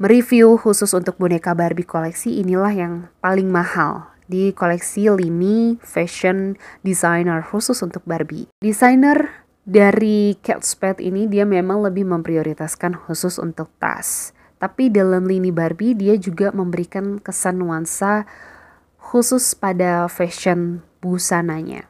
mereview khusus untuk boneka Barbie koleksi inilah yang paling mahal di koleksi Lini Fashion Designer khusus untuk Barbie. Desainer dari Cat Spade ini dia memang lebih memprioritaskan khusus untuk tas. Tapi dalam lini Barbie dia juga memberikan kesan nuansa khusus pada fashion busananya.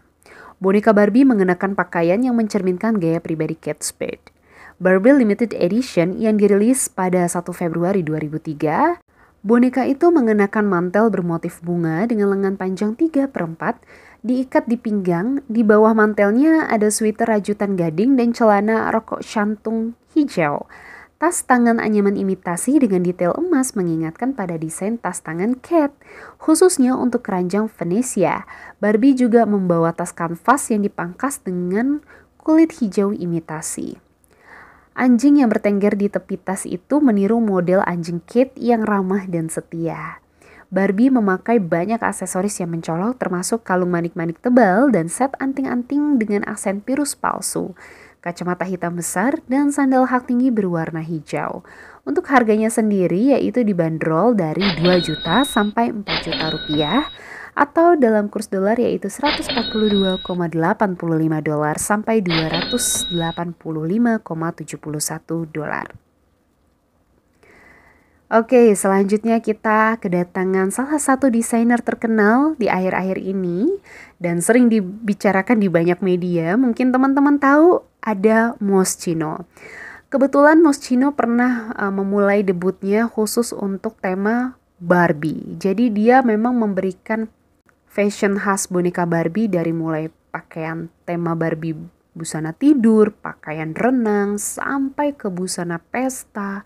Boneka Barbie mengenakan pakaian yang mencerminkan gaya pribadi Kate Spade. Barbie Limited Edition yang dirilis pada 1 Februari 2003, boneka itu mengenakan mantel bermotif bunga dengan lengan panjang 3 per 4, diikat di pinggang, di bawah mantelnya ada sweater rajutan gading dan celana rokok cantung hijau. Tas tangan anyaman imitasi dengan detail emas mengingatkan pada desain tas tangan cat, khususnya untuk keranjang Venesia. Barbie juga membawa tas kanvas yang dipangkas dengan kulit hijau imitasi. Anjing yang bertengger di tepi tas itu meniru model anjing cat yang ramah dan setia. Barbie memakai banyak aksesoris yang mencolok termasuk kalung manik-manik tebal dan set anting-anting dengan aksen virus palsu kacamata hitam besar, dan sandal hak tinggi berwarna hijau. Untuk harganya sendiri yaitu dibanderol dari 2 juta sampai 4 juta rupiah atau dalam kurs dolar yaitu 142,85 dolar sampai 285,71 dolar. Oke, selanjutnya kita kedatangan salah satu desainer terkenal di akhir-akhir ini dan sering dibicarakan di banyak media. Mungkin teman-teman tahu ada Moschino. Kebetulan Moschino pernah uh, memulai debutnya khusus untuk tema Barbie. Jadi dia memang memberikan fashion khas boneka Barbie dari mulai pakaian tema Barbie busana tidur, pakaian renang, sampai ke busana pesta,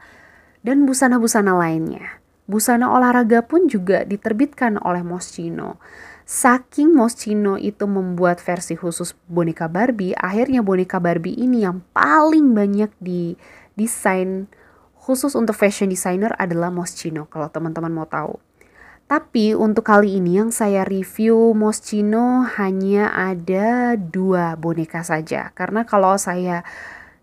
dan busana-busana lainnya. Busana olahraga pun juga diterbitkan oleh Moschino. Saking Moschino itu membuat versi khusus boneka Barbie, akhirnya boneka Barbie ini yang paling banyak di desain khusus untuk fashion designer adalah Moschino kalau teman-teman mau tahu. Tapi untuk kali ini yang saya review Moschino hanya ada dua boneka saja. Karena kalau saya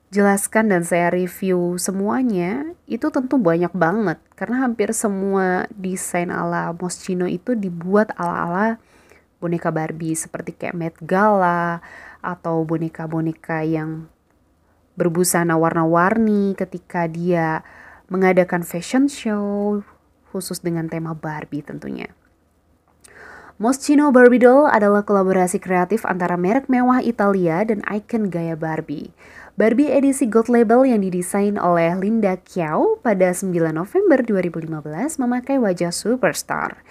jelaskan dan saya review semuanya itu tentu banyak banget. Karena hampir semua desain ala Moschino itu dibuat ala-ala boneka Barbie seperti kayak Met Gala atau boneka-boneka yang berbusana warna-warni ketika dia mengadakan fashion show khusus dengan tema Barbie tentunya. Moschino Barbie Doll adalah kolaborasi kreatif antara merek mewah Italia dan ikon gaya Barbie. Barbie edisi Gold Label yang didesain oleh Linda Kiao pada 9 November 2015 memakai wajah superstar.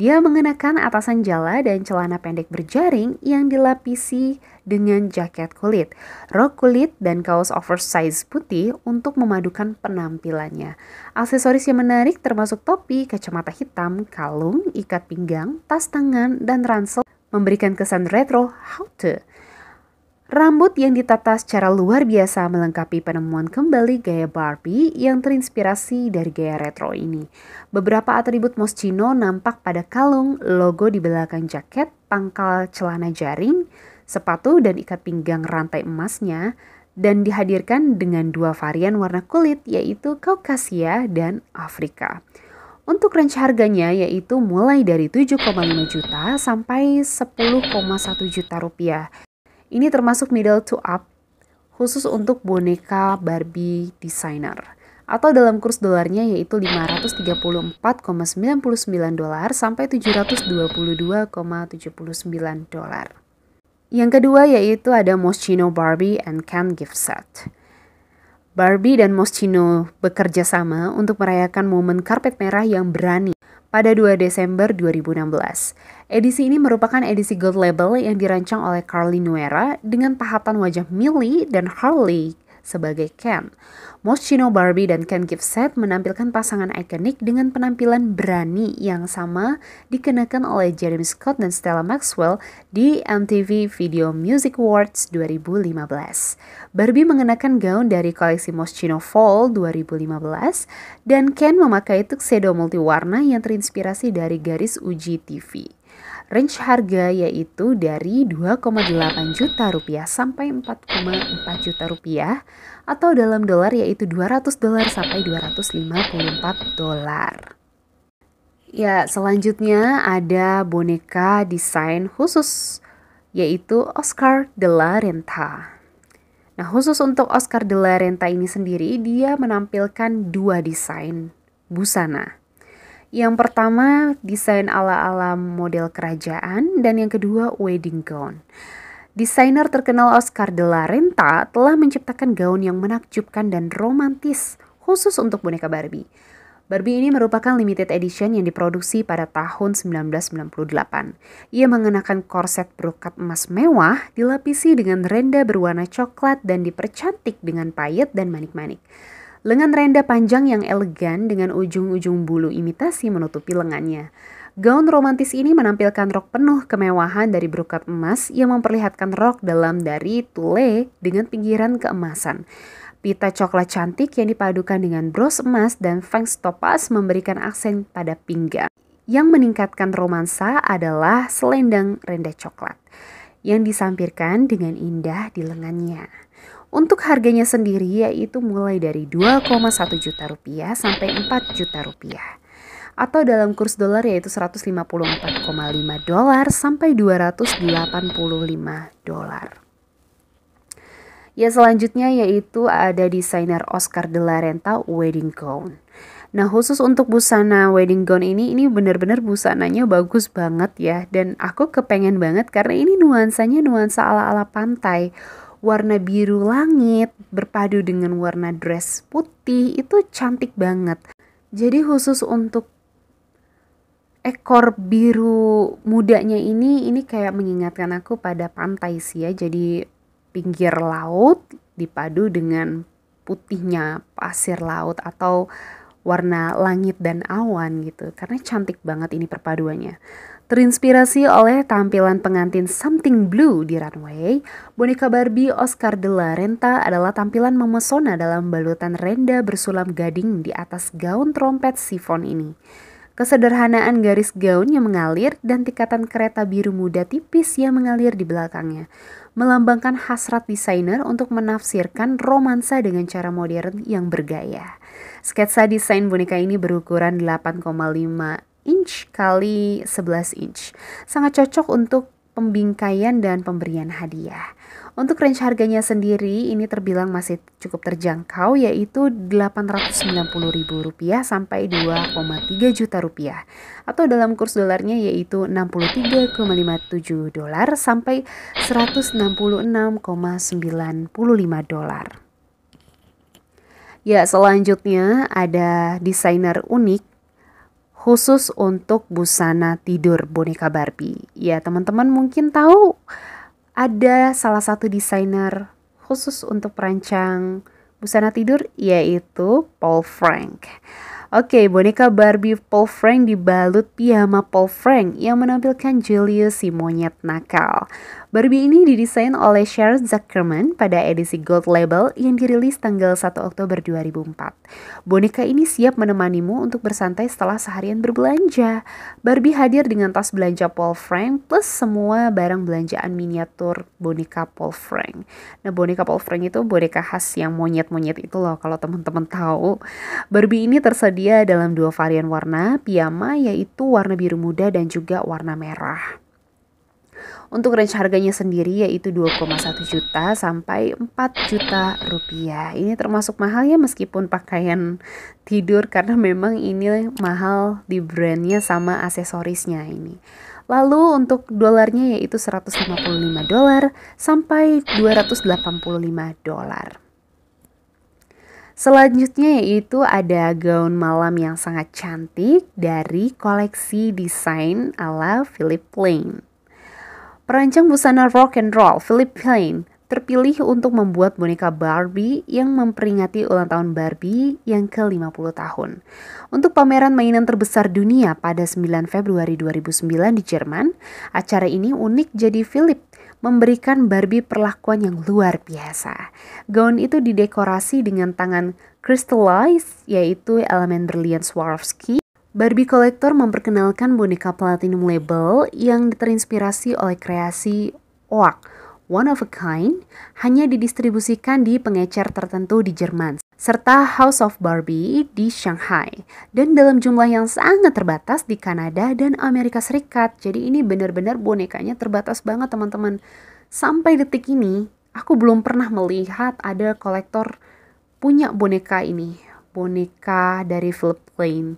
Dia mengenakan atasan jala dan celana pendek berjaring yang dilapisi dengan jaket kulit, rok kulit, dan kaos oversize putih untuk memadukan penampilannya. Aksesoris yang menarik termasuk topi, kacamata hitam, kalung, ikat pinggang, tas tangan, dan ransel memberikan kesan retro haute. Rambut yang ditata secara luar biasa melengkapi penemuan kembali gaya Barbie yang terinspirasi dari gaya retro ini. Beberapa atribut Moschino nampak pada kalung, logo di belakang jaket, pangkal celana jaring, sepatu dan ikat pinggang rantai emasnya, dan dihadirkan dengan dua varian warna kulit yaitu Kaukasia dan Afrika. Untuk range harganya yaitu mulai dari 7,5 juta sampai 10,1 juta rupiah. Ini termasuk middle to up, khusus untuk boneka Barbie designer atau dalam kurs dolarnya yaitu 534,99 dolar sampai 722,79 dolar. Yang kedua yaitu ada Moschino Barbie and Ken gift set. Barbie dan Moschino bekerja sama untuk merayakan momen karpet merah yang berani pada 2 Desember 2016. Edisi ini merupakan edisi gold label yang dirancang oleh Carly Nuera dengan pahatan wajah Millie dan Harley sebagai Ken. Moschino Barbie dan Ken Gibset menampilkan pasangan ikonik dengan penampilan berani yang sama dikenakan oleh Jeremy Scott dan Stella Maxwell di MTV Video Music Awards 2015. Barbie mengenakan gaun dari koleksi Moschino Fall 2015 dan Ken memakai tuxedo multiwarna yang terinspirasi dari garis uji TV. Range harga yaitu dari 2,8 juta rupiah sampai 4,4 juta rupiah atau dalam dolar yaitu 200 dolar sampai 254 dolar. Ya, selanjutnya ada boneka desain khusus yaitu Oscar de la Renta. Nah, khusus untuk Oscar de la Renta ini sendiri dia menampilkan dua desain busana. Yang pertama, desain ala-ala model kerajaan dan yang kedua, wedding gown. Desainer terkenal Oscar de la Renta telah menciptakan gaun yang menakjubkan dan romantis khusus untuk boneka Barbie. Barbie ini merupakan limited edition yang diproduksi pada tahun 1998. Ia mengenakan korset brokat emas mewah, dilapisi dengan renda berwarna coklat dan dipercantik dengan payet dan manik-manik. Lengan renda panjang yang elegan dengan ujung-ujung bulu imitasi menutupi lengannya. Gaun romantis ini menampilkan rok penuh kemewahan dari brokat emas yang memperlihatkan rok dalam dari tule dengan pinggiran keemasan. Pita coklat cantik yang dipadukan dengan bros emas dan fangs topaz memberikan aksen pada pinggang. Yang meningkatkan romansa adalah selendang renda coklat yang disampirkan dengan indah di lengannya. Untuk harganya sendiri yaitu mulai dari 2,1 juta rupiah sampai 4 juta rupiah. Atau dalam kurs dolar yaitu 154,5 dolar sampai 285 dolar. Ya selanjutnya yaitu ada desainer Oscar de la Renta Wedding Gown. Nah khusus untuk busana wedding gown ini, ini benar-benar busananya bagus banget ya. Dan aku kepengen banget karena ini nuansanya nuansa ala-ala pantai warna biru langit berpadu dengan warna dress putih itu cantik banget. Jadi khusus untuk ekor biru mudanya ini ini kayak mengingatkan aku pada pantai sih ya. Jadi pinggir laut dipadu dengan putihnya pasir laut atau warna langit dan awan gitu. Karena cantik banget ini perpaduannya. Terinspirasi oleh tampilan pengantin Something Blue di runway, boneka Barbie Oscar de la Renta adalah tampilan memesona dalam balutan renda bersulam gading di atas gaun trompet sifon ini. Kesederhanaan garis gaun yang mengalir dan tikatan kereta biru muda tipis yang mengalir di belakangnya melambangkan hasrat desainer untuk menafsirkan romansa dengan cara modern yang bergaya. Sketsa desain boneka ini berukuran 8,5 inch kali 11 inch. Sangat cocok untuk pembingkaian dan pemberian hadiah. Untuk range harganya sendiri ini terbilang masih cukup terjangkau yaitu Rp890.000 sampai 2,3 juta rupiah atau dalam kurs dolarnya yaitu 63,57 dolar sampai 166,95 dolar. Ya, selanjutnya ada desainer unik khusus untuk busana tidur boneka Barbie. Ya, teman-teman mungkin tahu ada salah satu desainer khusus untuk perancang busana tidur yaitu Paul Frank. Oke, boneka Barbie Paul Frank dibalut piyama Paul Frank yang menampilkan Julius si monyet nakal. Barbie ini didesain oleh Sheryl Zuckerman pada edisi Gold Label yang dirilis tanggal 1 Oktober 2004. Boneka ini siap menemanimu untuk bersantai setelah seharian berbelanja. Barbie hadir dengan tas belanja Paul Frank plus semua barang belanjaan miniatur boneka Paul Frank. Nah, boneka Paul Frank itu boneka khas yang monyet-monyet itu loh kalau teman-teman tahu. Barbie ini tersedia dalam dua varian warna, piyama yaitu warna biru muda dan juga warna merah untuk range harganya sendiri yaitu 2,1 juta sampai 4 juta rupiah. Ini termasuk mahal ya meskipun pakaian tidur karena memang ini mahal di brandnya sama aksesorisnya ini. Lalu untuk dolarnya yaitu 155 dolar sampai 285 dolar. Selanjutnya yaitu ada gaun malam yang sangat cantik dari koleksi desain ala Philip Lane. Perancang busana rock and roll Philip Payne terpilih untuk membuat boneka Barbie yang memperingati ulang tahun Barbie yang ke-50 tahun. Untuk pameran mainan terbesar dunia pada 9 Februari 2009 di Jerman, acara ini unik jadi Philip memberikan Barbie perlakuan yang luar biasa. Gaun itu didekorasi dengan tangan crystallized, yaitu elemen berlian Swarovski, Barbie Collector memperkenalkan boneka platinum label yang terinspirasi oleh kreasi OAK, one of a kind, hanya didistribusikan di pengecer tertentu di Jerman, serta House of Barbie di Shanghai, dan dalam jumlah yang sangat terbatas di Kanada dan Amerika Serikat. Jadi ini benar-benar bonekanya terbatas banget teman-teman. Sampai detik ini, aku belum pernah melihat ada kolektor punya boneka ini, boneka dari Philip Lane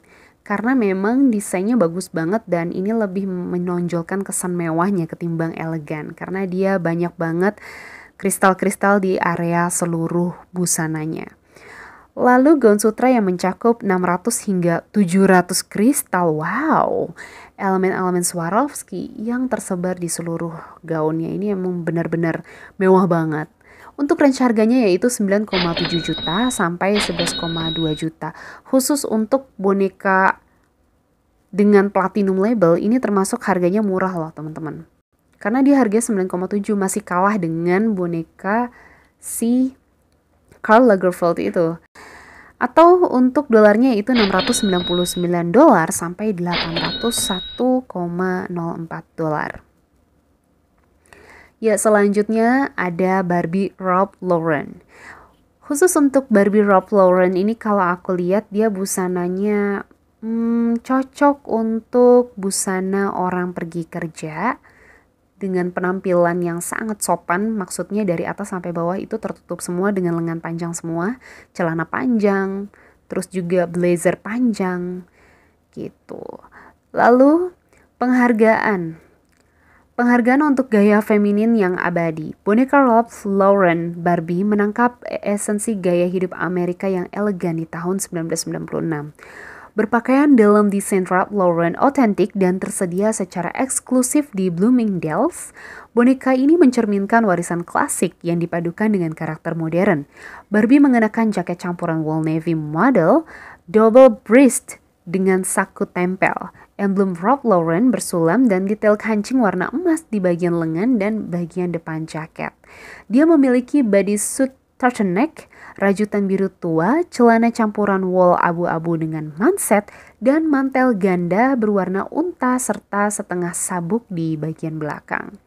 karena memang desainnya bagus banget dan ini lebih menonjolkan kesan mewahnya ketimbang elegan karena dia banyak banget kristal-kristal di area seluruh busananya. Lalu gaun sutra yang mencakup 600 hingga 700 kristal, wow. Elemen-elemen Swarovski yang tersebar di seluruh gaunnya ini emang benar-benar mewah banget. Untuk range harganya yaitu 9,7 juta sampai 11,2 juta. Khusus untuk boneka dengan platinum label ini termasuk harganya murah loh teman-teman. Karena dia harga 9,7 masih kalah dengan boneka si Karl Lagerfeld itu. Atau untuk dolarnya itu 699 dolar sampai 801,04 dolar. Ya, selanjutnya ada Barbie Rob Lauren. Khusus untuk Barbie Rob Lauren ini kalau aku lihat dia busananya hmm, cocok untuk busana orang pergi kerja dengan penampilan yang sangat sopan, maksudnya dari atas sampai bawah itu tertutup semua dengan lengan panjang semua, celana panjang, terus juga blazer panjang gitu. Lalu penghargaan Penghargaan untuk gaya feminin yang abadi. Boneka Ralph Lauren Barbie menangkap esensi gaya hidup Amerika yang elegan di tahun 1996. Berpakaian dalam desain Ralph Lauren otentik dan tersedia secara eksklusif di Bloomingdale's, boneka ini mencerminkan warisan klasik yang dipadukan dengan karakter modern. Barbie mengenakan jaket campuran wool navy model, double breast dengan saku tempel Emblem Rob Lauren bersulam dan detail kancing warna emas di bagian lengan dan bagian depan jaket. Dia memiliki body bodysuit turtleneck, rajutan biru tua, celana campuran wol abu-abu dengan manset, dan mantel ganda berwarna unta serta setengah sabuk di bagian belakang.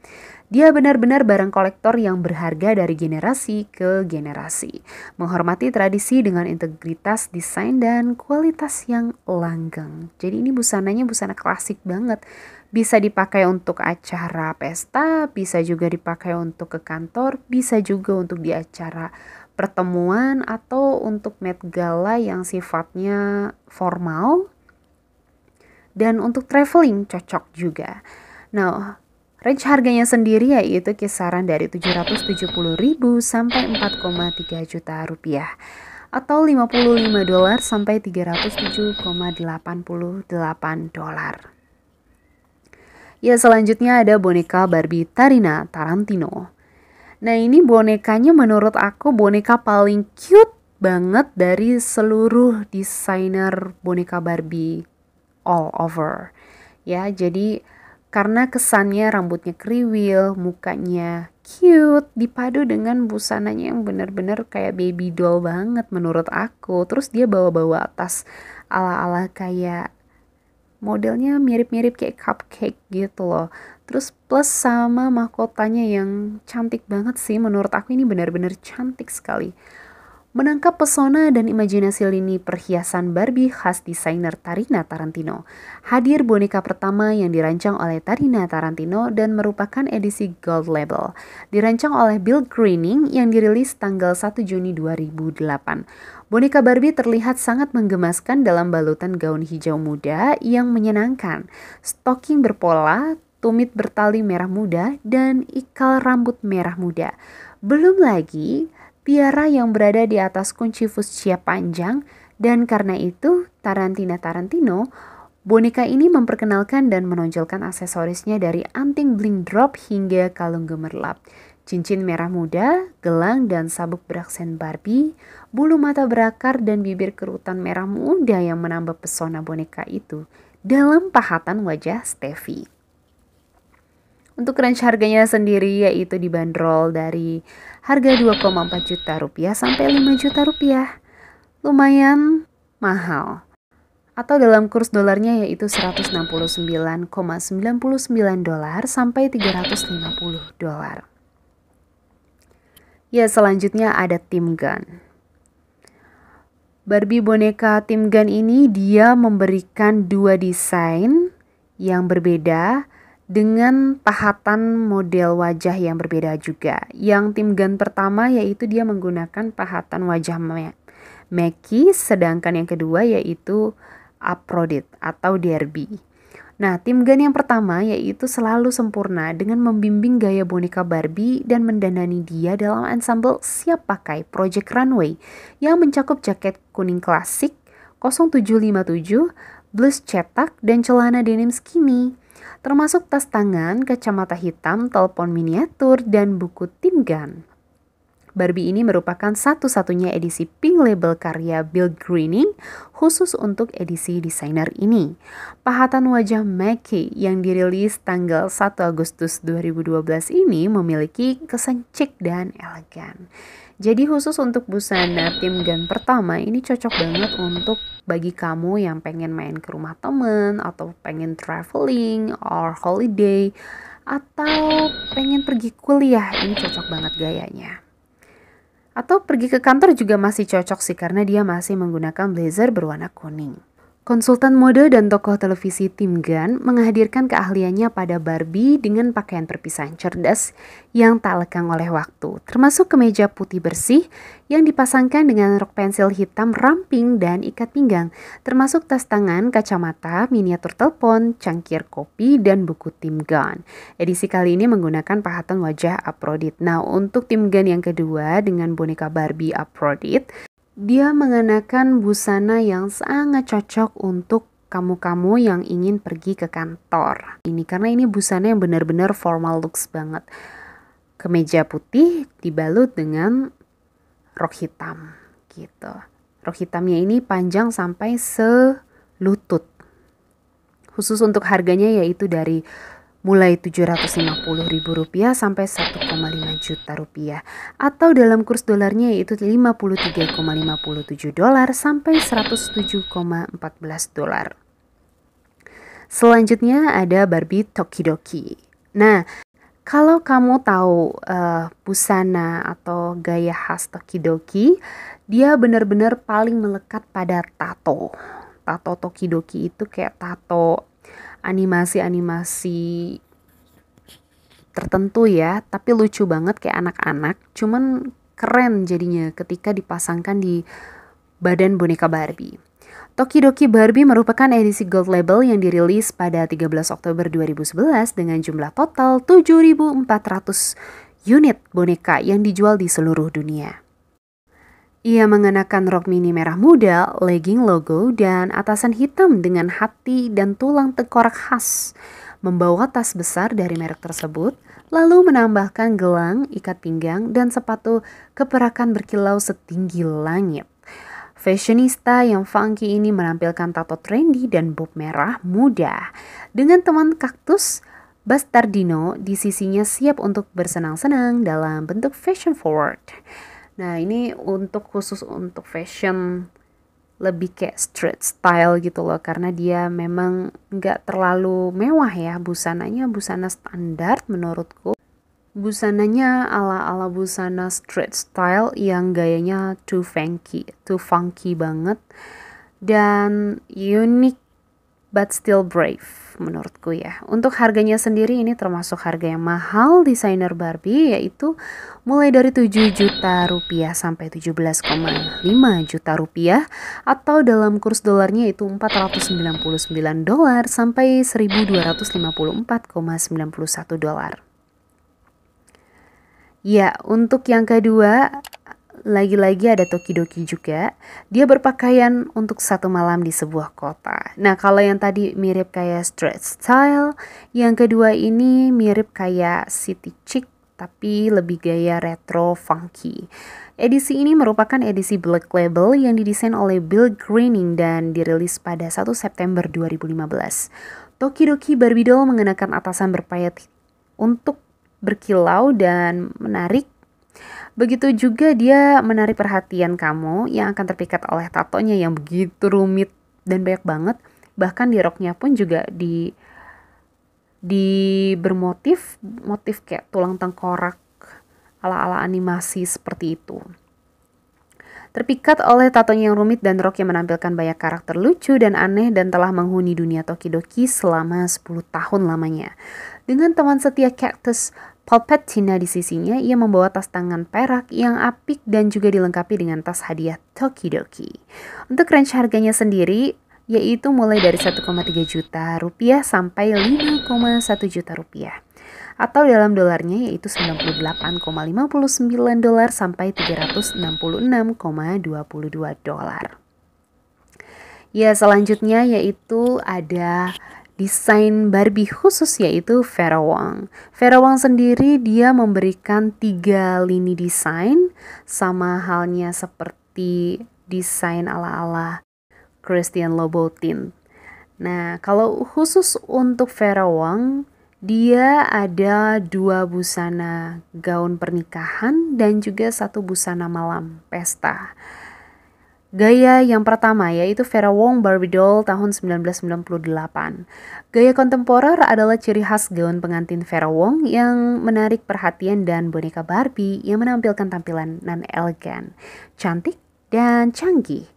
Dia benar-benar barang kolektor yang berharga dari generasi ke generasi, menghormati tradisi dengan integritas desain dan kualitas yang langgeng. Jadi ini busananya busana klasik banget. Bisa dipakai untuk acara pesta, bisa juga dipakai untuk ke kantor, bisa juga untuk di acara pertemuan atau untuk Met Gala yang sifatnya formal dan untuk traveling cocok juga. Nah, Range harganya sendiri yaitu kisaran dari 770.000 sampai 4,3 juta rupiah atau 55 dolar sampai 307,88 dolar. Ya, selanjutnya ada boneka Barbie Tarina Tarantino. Nah, ini bonekanya menurut aku boneka paling cute banget dari seluruh desainer boneka Barbie all over. Ya, jadi karena kesannya rambutnya kriwil, mukanya cute, dipadu dengan busananya yang bener-bener kayak baby doll banget menurut aku. Terus dia bawa-bawa tas ala-ala kayak modelnya mirip-mirip kayak cupcake gitu loh. Terus plus sama mahkotanya yang cantik banget sih menurut aku ini benar bener cantik sekali menangkap pesona dan imajinasi lini perhiasan Barbie khas desainer Tarina Tarantino. Hadir boneka pertama yang dirancang oleh Tarina Tarantino dan merupakan edisi Gold Label. Dirancang oleh Bill Greening yang dirilis tanggal 1 Juni 2008. Boneka Barbie terlihat sangat menggemaskan dalam balutan gaun hijau muda yang menyenangkan. Stocking berpola, tumit bertali merah muda, dan ikal rambut merah muda. Belum lagi, Tiara yang berada di atas kunci fuchsia panjang dan karena itu Tarantina Tarantino Boneka ini memperkenalkan dan menonjolkan aksesorisnya dari anting bling drop hingga kalung gemerlap, cincin merah muda, gelang dan sabuk beraksen Barbie, bulu mata berakar dan bibir kerutan merah muda yang menambah pesona boneka itu dalam pahatan wajah Steffi. Untuk range harganya sendiri yaitu dibanderol dari harga 2,4 juta rupiah sampai 5 juta rupiah. Lumayan mahal. Atau dalam kurs dolarnya yaitu 169,99 dolar sampai 350 dolar. Ya, selanjutnya ada Tim Gun. Barbie boneka Tim Gun ini dia memberikan dua desain yang berbeda dengan pahatan model wajah yang berbeda juga. Yang tim gun pertama yaitu dia menggunakan pahatan wajah Mekki, sedangkan yang kedua yaitu Aphrodite atau Derby. Nah, tim gun yang pertama yaitu selalu sempurna dengan membimbing gaya boneka Barbie dan mendanani dia dalam ensemble siap pakai Project Runway yang mencakup jaket kuning klasik 0757, blus cetak, dan celana denim skinny termasuk tas tangan, kacamata hitam, telepon miniatur, dan buku Tim Gun. Barbie ini merupakan satu-satunya edisi pink label karya Bill Greening khusus untuk edisi desainer ini. Pahatan wajah Mackie yang dirilis tanggal 1 Agustus 2012 ini memiliki kesan cek dan elegan. Jadi khusus untuk busana tim gun pertama ini cocok banget untuk bagi kamu yang pengen main ke rumah temen atau pengen traveling or holiday atau pengen pergi kuliah ini cocok banget gayanya. Atau pergi ke kantor juga masih cocok sih karena dia masih menggunakan blazer berwarna kuning. Konsultan mode dan tokoh televisi Tim Gunn menghadirkan keahliannya pada Barbie dengan pakaian perpisahan cerdas yang tak lekang oleh waktu, termasuk kemeja putih bersih yang dipasangkan dengan rok pensil hitam ramping dan ikat pinggang, termasuk tas tangan, kacamata, miniatur telepon, cangkir kopi, dan buku Tim Gunn. Edisi kali ini menggunakan pahatan wajah Aphrodite. Nah, untuk Tim Gunn yang kedua dengan boneka Barbie Aphrodite, dia mengenakan busana yang sangat cocok untuk kamu-kamu yang ingin pergi ke kantor. Ini karena ini busana yang benar-benar formal looks banget. Kemeja putih dibalut dengan rok hitam gitu. Rok hitamnya ini panjang sampai selutut. Khusus untuk harganya yaitu dari mulai Rp750.000 sampai 1,5 juta rupiah atau dalam kurs dolarnya yaitu 53,57 dolar sampai 107,14 dolar. Selanjutnya ada Barbie Tokidoki. Nah, kalau kamu tahu uh, busana atau gaya khas Tokidoki, dia benar-benar paling melekat pada tato. Tato Tokidoki itu kayak tato animasi-animasi tertentu ya, tapi lucu banget kayak anak-anak. Cuman keren jadinya ketika dipasangkan di badan boneka Barbie. Tokidoki Barbie merupakan edisi gold label yang dirilis pada 13 Oktober 2011 dengan jumlah total 7.400 unit boneka yang dijual di seluruh dunia. Ia mengenakan rok mini merah muda, legging logo, dan atasan hitam dengan hati dan tulang tengkorak khas. Membawa tas besar dari merek tersebut, lalu menambahkan gelang, ikat pinggang, dan sepatu keperakan berkilau setinggi langit. Fashionista yang funky ini menampilkan tato trendy dan bob merah muda. Dengan teman kaktus, Bastardino di sisinya siap untuk bersenang-senang dalam bentuk fashion forward. Nah, ini untuk khusus untuk fashion lebih kayak street style gitu loh karena dia memang nggak terlalu mewah ya busananya busana standar menurutku busananya ala-ala busana street style yang gayanya too funky too funky banget dan unique but still brave menurutku ya. Untuk harganya sendiri ini termasuk harga yang mahal desainer Barbie yaitu mulai dari 7 juta rupiah sampai 17,5 juta rupiah atau dalam kurs dolarnya itu 499 dolar sampai 1254,91 dolar. Ya, untuk yang kedua lagi-lagi ada Tokidoki juga. Dia berpakaian untuk satu malam di sebuah kota. Nah, kalau yang tadi mirip kayak Street Style, yang kedua ini mirip kayak City Chic tapi lebih gaya retro funky. Edisi ini merupakan edisi Black Label yang didesain oleh Bill Greening dan dirilis pada 1 September 2015. Tokidoki Barbie Doll mengenakan atasan berpayet untuk berkilau dan menarik Begitu juga dia menarik perhatian kamu yang akan terpikat oleh tatonya yang begitu rumit dan banyak banget. Bahkan di roknya pun juga di di bermotif motif kayak tulang tengkorak ala-ala animasi seperti itu. Terpikat oleh tatonya yang rumit dan rok yang menampilkan banyak karakter lucu dan aneh dan telah menghuni dunia Tokidoki selama 10 tahun lamanya. Dengan teman setia Cactus, Cina di sisinya, ia membawa tas tangan perak yang apik dan juga dilengkapi dengan tas hadiah Tokidoki. Untuk range harganya sendiri, yaitu mulai dari 1,3 juta rupiah sampai 5,1 juta rupiah. Atau dalam dolarnya yaitu 98,59 dolar sampai 366,22 dolar. Ya, selanjutnya yaitu ada desain Barbie khusus yaitu Vera Wang. Vera Wang sendiri dia memberikan tiga lini desain sama halnya seperti desain ala-ala Christian Louboutin. Nah, kalau khusus untuk Vera Wang, dia ada dua busana gaun pernikahan dan juga satu busana malam pesta. Gaya yang pertama yaitu Vera Wong Barbie Doll tahun 1998. Gaya kontemporer adalah ciri khas gaun pengantin Vera Wong yang menarik perhatian dan boneka Barbie yang menampilkan tampilan nan elegan, cantik, dan canggih.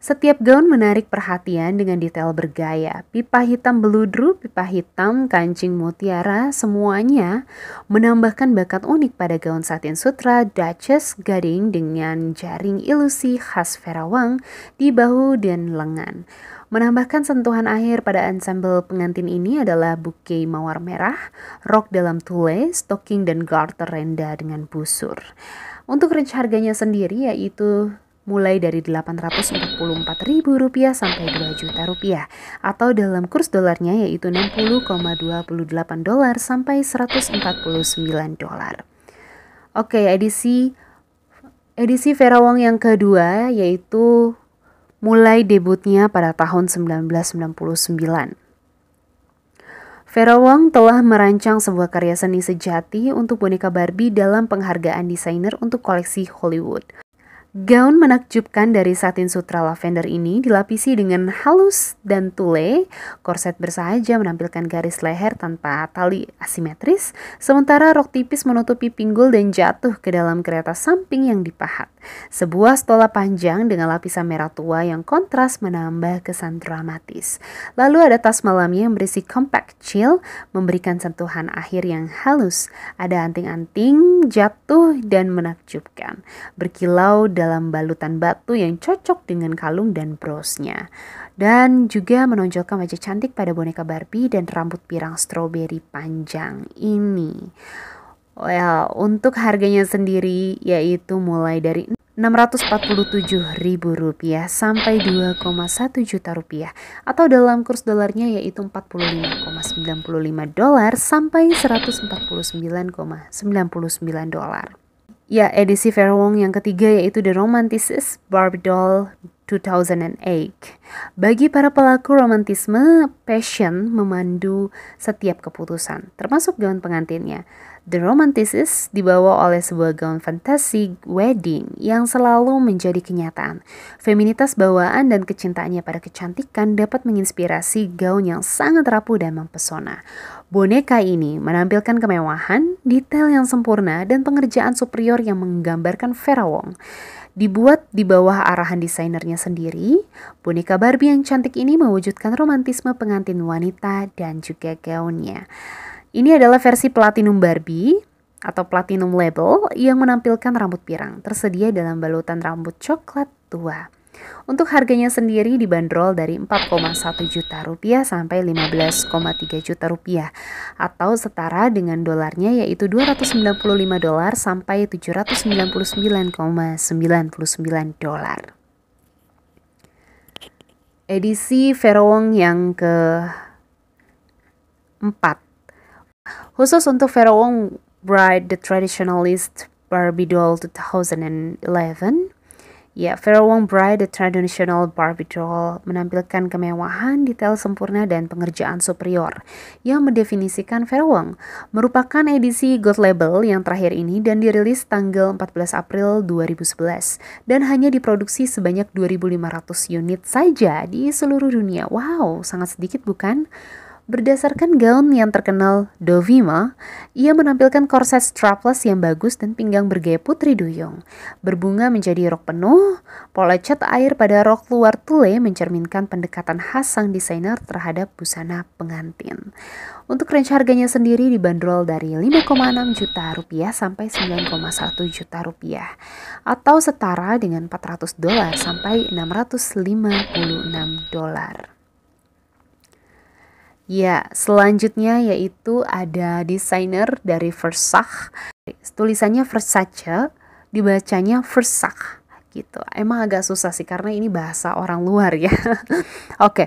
Setiap gaun menarik perhatian dengan detail bergaya. Pipa hitam beludru, pipa hitam, kancing mutiara, semuanya menambahkan bakat unik pada gaun satin sutra Duchess Gading dengan jaring ilusi khas Vera Wang di bahu dan lengan. Menambahkan sentuhan akhir pada ensemble pengantin ini adalah bouquet mawar merah, rok dalam tule, stocking dan garter renda dengan busur. Untuk range harganya sendiri yaitu mulai dari Rp844.000 sampai 2 juta rupiah atau dalam kurs dolarnya yaitu 60,28 dolar sampai 149 dolar. Oke, edisi edisi Vera Wang yang kedua yaitu mulai debutnya pada tahun 1999. Vera Wang telah merancang sebuah karya seni sejati untuk boneka Barbie dalam penghargaan desainer untuk koleksi Hollywood. Gaun menakjubkan dari satin sutra lavender ini dilapisi dengan halus dan tule. Korset bersahaja menampilkan garis leher tanpa tali asimetris, sementara rok tipis menutupi pinggul dan jatuh ke dalam kereta samping yang dipahat. Sebuah stola panjang dengan lapisan merah tua yang kontras menambah kesan dramatis. Lalu ada tas malamnya yang berisi compact chill, memberikan sentuhan akhir yang halus. Ada anting-anting jatuh dan menakjubkan, berkilau dalam balutan batu yang cocok dengan kalung dan brosnya. Dan juga menonjolkan wajah cantik pada boneka Barbie dan rambut pirang stroberi panjang ini. Well, untuk harganya sendiri yaitu mulai dari Rp647.000 sampai 2,1 juta rupiah atau dalam kurs dolarnya yaitu 45,95 dolar sampai 149,99 dolar. Ya, edisi Wong yang ketiga yaitu The Romanticist Barbie Doll 2008. Bagi para pelaku romantisme, passion memandu setiap keputusan, termasuk gaun pengantinnya. The Romanticist dibawa oleh sebuah gaun fantasi wedding yang selalu menjadi kenyataan. Feminitas bawaan dan kecintaannya pada kecantikan dapat menginspirasi gaun yang sangat rapuh dan mempesona. Boneka ini menampilkan kemewahan, detail yang sempurna, dan pengerjaan superior yang menggambarkan Vera Wong. Dibuat di bawah arahan desainernya sendiri, boneka Barbie yang cantik ini mewujudkan romantisme pengantin wanita dan juga gaunnya. Ini adalah versi Platinum Barbie atau Platinum Label yang menampilkan rambut pirang, tersedia dalam balutan rambut coklat tua. Untuk harganya sendiri dibanderol dari 4,1 juta rupiah sampai 15,3 juta rupiah atau setara dengan dolarnya yaitu 295 dolar sampai 799,99 dolar. Edisi Ferowong yang ke 4 Khusus untuk Vera Wong Bride The Traditionalist Barbie Doll 2011 Ya, Vera Wong Bride The Traditional Barbie Doll menampilkan kemewahan, detail sempurna, dan pengerjaan superior yang mendefinisikan Vera Wong merupakan edisi God Label yang terakhir ini dan dirilis tanggal 14 April 2011 dan hanya diproduksi sebanyak 2.500 unit saja di seluruh dunia. Wow, sangat sedikit bukan? Berdasarkan gaun yang terkenal Dovima, ia menampilkan korset strapless yang bagus dan pinggang bergaya putri duyung. Berbunga menjadi rok penuh, pola cat air pada rok luar tule mencerminkan pendekatan khas sang desainer terhadap busana pengantin. Untuk range harganya sendiri dibanderol dari 5,6 juta rupiah sampai 9,1 juta rupiah atau setara dengan 400 dolar sampai 656 dolar. Ya, selanjutnya yaitu ada desainer dari Versace. Tulisannya Versace, dibacanya Versace gitu. Emang agak susah sih karena ini bahasa orang luar ya. Oke, okay.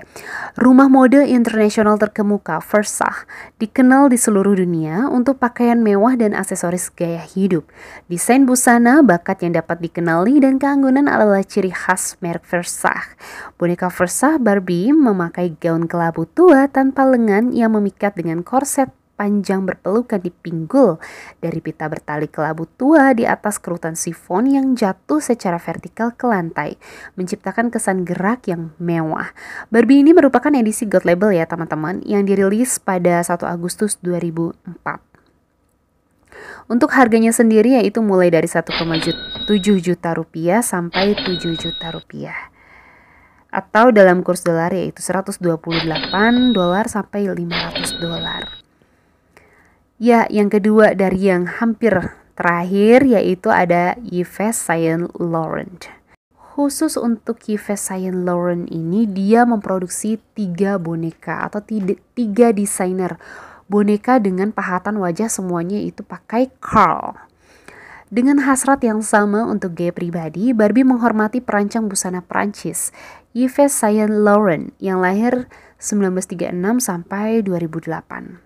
rumah mode internasional terkemuka Versace dikenal di seluruh dunia untuk pakaian mewah dan aksesoris gaya hidup. Desain busana, bakat yang dapat dikenali dan keanggunan adalah ciri khas merek Versace. Boneka Versace Barbie memakai gaun kelabu tua tanpa lengan yang memikat dengan korset panjang berpelukan di pinggul dari pita bertali kelabu tua di atas kerutan sifon yang jatuh secara vertikal ke lantai, menciptakan kesan gerak yang mewah. Barbie ini merupakan edisi God Label ya teman-teman, yang dirilis pada 1 Agustus 2004. Untuk harganya sendiri yaitu mulai dari 1,7 juta rupiah sampai 7 juta rupiah atau dalam kurs dolar yaitu 128 dolar sampai 500 dolar. Ya, yang kedua dari yang hampir terakhir yaitu ada Yves Saint Laurent. Khusus untuk Yves Saint Laurent ini dia memproduksi tiga boneka atau tiga desainer boneka dengan pahatan wajah semuanya itu pakai curl. Dengan hasrat yang sama untuk gaya pribadi, Barbie menghormati perancang busana Prancis, Yves Saint Laurent yang lahir 1936 sampai 2008.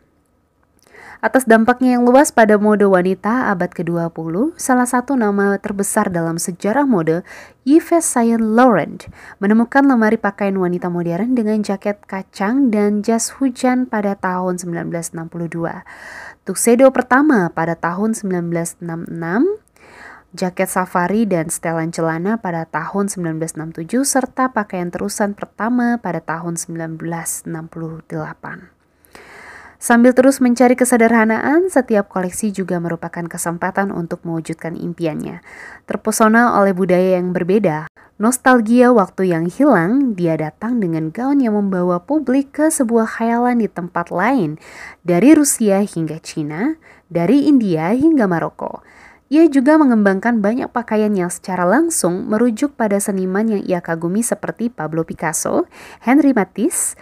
Atas dampaknya yang luas pada mode wanita abad ke-20, salah satu nama terbesar dalam sejarah mode, Yves Saint Laurent, menemukan lemari pakaian wanita modern dengan jaket kacang dan jas hujan pada tahun 1962. Tuxedo pertama pada tahun 1966, jaket safari dan setelan celana pada tahun 1967 serta pakaian terusan pertama pada tahun 1968. Sambil terus mencari kesederhanaan, setiap koleksi juga merupakan kesempatan untuk mewujudkan impiannya. Terpesona oleh budaya yang berbeda, nostalgia waktu yang hilang, dia datang dengan gaun yang membawa publik ke sebuah khayalan di tempat lain, dari Rusia hingga Cina, dari India hingga Maroko. Ia juga mengembangkan banyak pakaian yang secara langsung merujuk pada seniman yang ia kagumi seperti Pablo Picasso, Henry Matisse,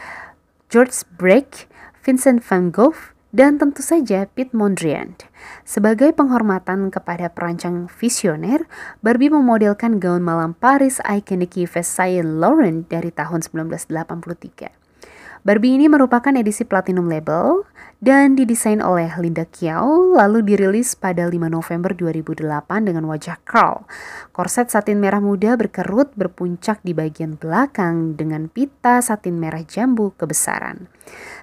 George Brecht. Vincent van Gogh, dan tentu saja Piet Mondrian. Sebagai penghormatan kepada perancang visioner, Barbie memodelkan gaun malam Paris Iconic Yves Saint Laurent dari tahun 1983. Barbie ini merupakan edisi platinum label dan didesain oleh Linda Kiao lalu dirilis pada 5 November 2008 dengan wajah curl. Korset satin merah muda berkerut berpuncak di bagian belakang dengan pita satin merah jambu kebesaran.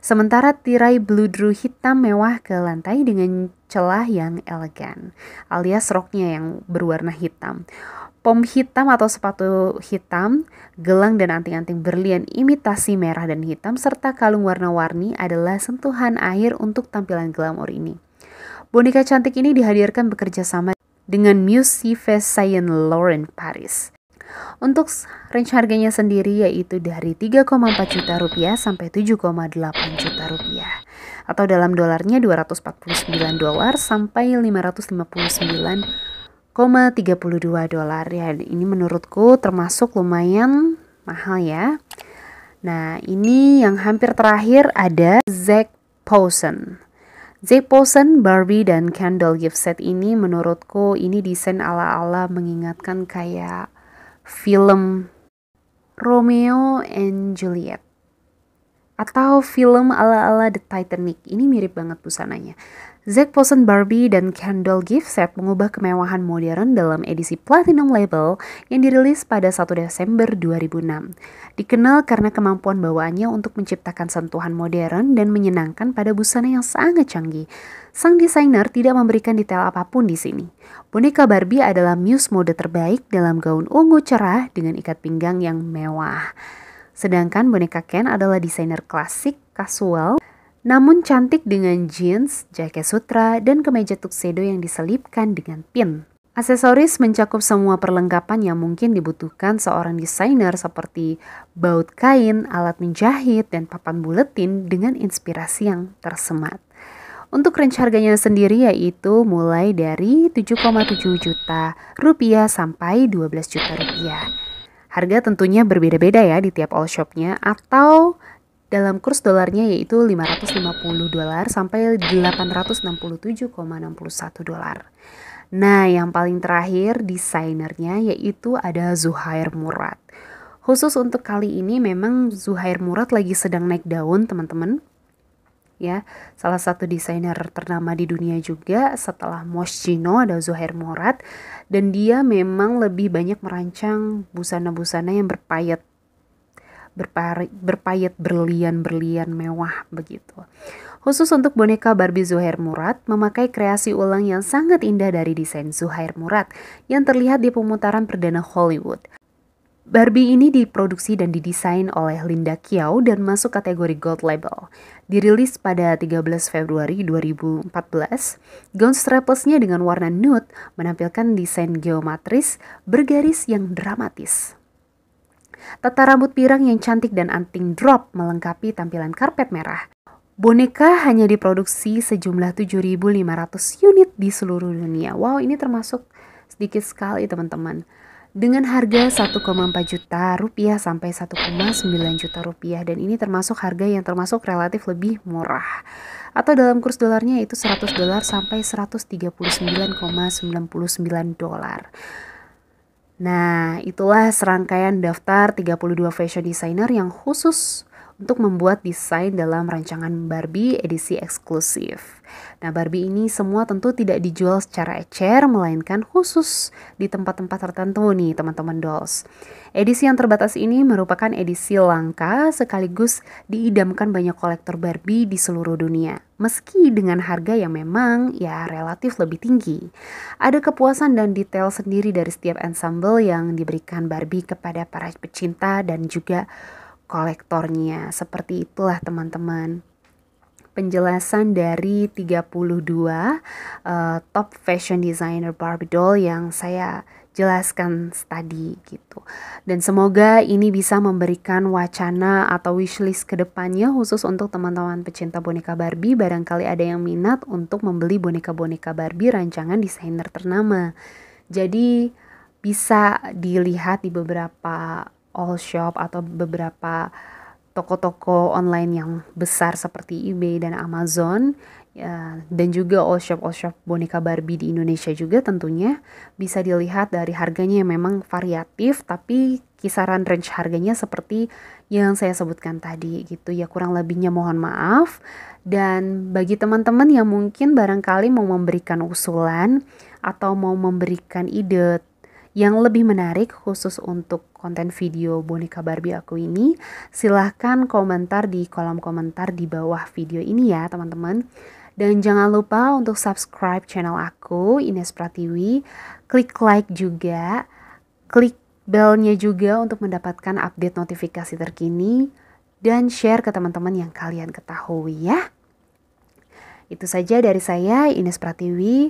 Sementara tirai blue dru hitam mewah ke lantai dengan celah yang elegan alias roknya yang berwarna hitam pom hitam atau sepatu hitam, gelang dan anting-anting berlian imitasi merah dan hitam, serta kalung warna-warni adalah sentuhan akhir untuk tampilan glamor ini. Boneka cantik ini dihadirkan bekerja sama dengan Musée Saint Laurent Paris. Untuk range harganya sendiri yaitu dari 3,4 juta rupiah sampai 7,8 juta rupiah atau dalam dolarnya 249 dolar sampai 559 dolar ya ini menurutku termasuk lumayan mahal ya nah ini yang hampir terakhir ada Zack Posen Zack Posen, Barbie, dan candle gift set ini menurutku ini desain ala-ala mengingatkan kayak film Romeo and Juliet atau film ala-ala The Titanic. Ini mirip banget busananya. Zack Posen Barbie dan Candle Gift Set mengubah kemewahan modern dalam edisi Platinum Label yang dirilis pada 1 Desember 2006. Dikenal karena kemampuan bawaannya untuk menciptakan sentuhan modern dan menyenangkan pada busana yang sangat canggih. Sang desainer tidak memberikan detail apapun di sini. Boneka Barbie adalah muse mode terbaik dalam gaun ungu cerah dengan ikat pinggang yang mewah. Sedangkan boneka Ken adalah desainer klasik, kasual, namun cantik dengan jeans, jaket sutra, dan kemeja tuxedo yang diselipkan dengan pin. Aksesoris mencakup semua perlengkapan yang mungkin dibutuhkan seorang desainer seperti baut kain, alat menjahit, dan papan buletin dengan inspirasi yang tersemat. Untuk range harganya sendiri yaitu mulai dari 7,7 juta rupiah sampai 12 juta rupiah. Harga tentunya berbeda-beda ya di tiap all shopnya atau dalam kurs dolarnya yaitu 550 dolar sampai 867,61 dolar. Nah, yang paling terakhir desainernya yaitu ada Zuhair Murad. Khusus untuk kali ini memang Zuhair Murad lagi sedang naik daun, teman-teman. Ya, salah satu desainer ternama di dunia juga setelah Moschino ada Zuhair Murad dan dia memang lebih banyak merancang busana-busana yang berpayet berpayet berlian-berlian mewah begitu. Khusus untuk boneka Barbie Zuhair Murad, memakai kreasi ulang yang sangat indah dari desain Zuhair Murad yang terlihat di pemutaran perdana Hollywood. Barbie ini diproduksi dan didesain oleh Linda Kiau dan masuk kategori Gold Label. Dirilis pada 13 Februari 2014, gaun nya dengan warna nude menampilkan desain geometris bergaris yang dramatis. Tata rambut pirang yang cantik dan anting drop melengkapi tampilan karpet merah. Boneka hanya diproduksi sejumlah 7.500 unit di seluruh dunia. Wow, ini termasuk sedikit sekali teman-teman. Dengan harga 1,4 juta rupiah sampai 1,9 juta rupiah dan ini termasuk harga yang termasuk relatif lebih murah. Atau dalam kurs dolarnya itu 100 dolar sampai 139,99 dolar. Nah, itulah serangkaian daftar 32 fashion designer yang khusus untuk membuat desain dalam rancangan Barbie edisi eksklusif. Nah, Barbie ini semua tentu tidak dijual secara ecer, melainkan khusus di tempat-tempat tertentu nih, teman-teman dolls. Edisi yang terbatas ini merupakan edisi langka sekaligus diidamkan banyak kolektor Barbie di seluruh dunia. Meski dengan harga yang memang ya relatif lebih tinggi, ada kepuasan dan detail sendiri dari setiap ensemble yang diberikan Barbie kepada para pecinta dan juga kolektornya. Seperti itulah teman-teman penjelasan dari 32 uh, eh, top fashion designer Barbie doll yang saya jelaskan tadi gitu. Dan semoga ini bisa memberikan wacana atau wishlist ke depannya khusus untuk teman-teman pecinta boneka Barbie barangkali ada yang minat untuk membeli boneka-boneka Barbie rancangan desainer ternama. Jadi bisa dilihat di beberapa all shop atau beberapa toko-toko online yang besar seperti eBay dan Amazon ya, dan juga all shop all shop boneka Barbie di Indonesia juga tentunya bisa dilihat dari harganya yang memang variatif tapi kisaran range harganya seperti yang saya sebutkan tadi gitu ya kurang lebihnya mohon maaf dan bagi teman-teman yang mungkin barangkali mau memberikan usulan atau mau memberikan ide yang lebih menarik khusus untuk konten video boneka Barbie aku ini, silahkan komentar di kolom komentar di bawah video ini ya teman-teman. Dan jangan lupa untuk subscribe channel aku, Ines Pratiwi. Klik like juga, klik belnya juga untuk mendapatkan update notifikasi terkini. Dan share ke teman-teman yang kalian ketahui ya. Itu saja dari saya, Ines Pratiwi.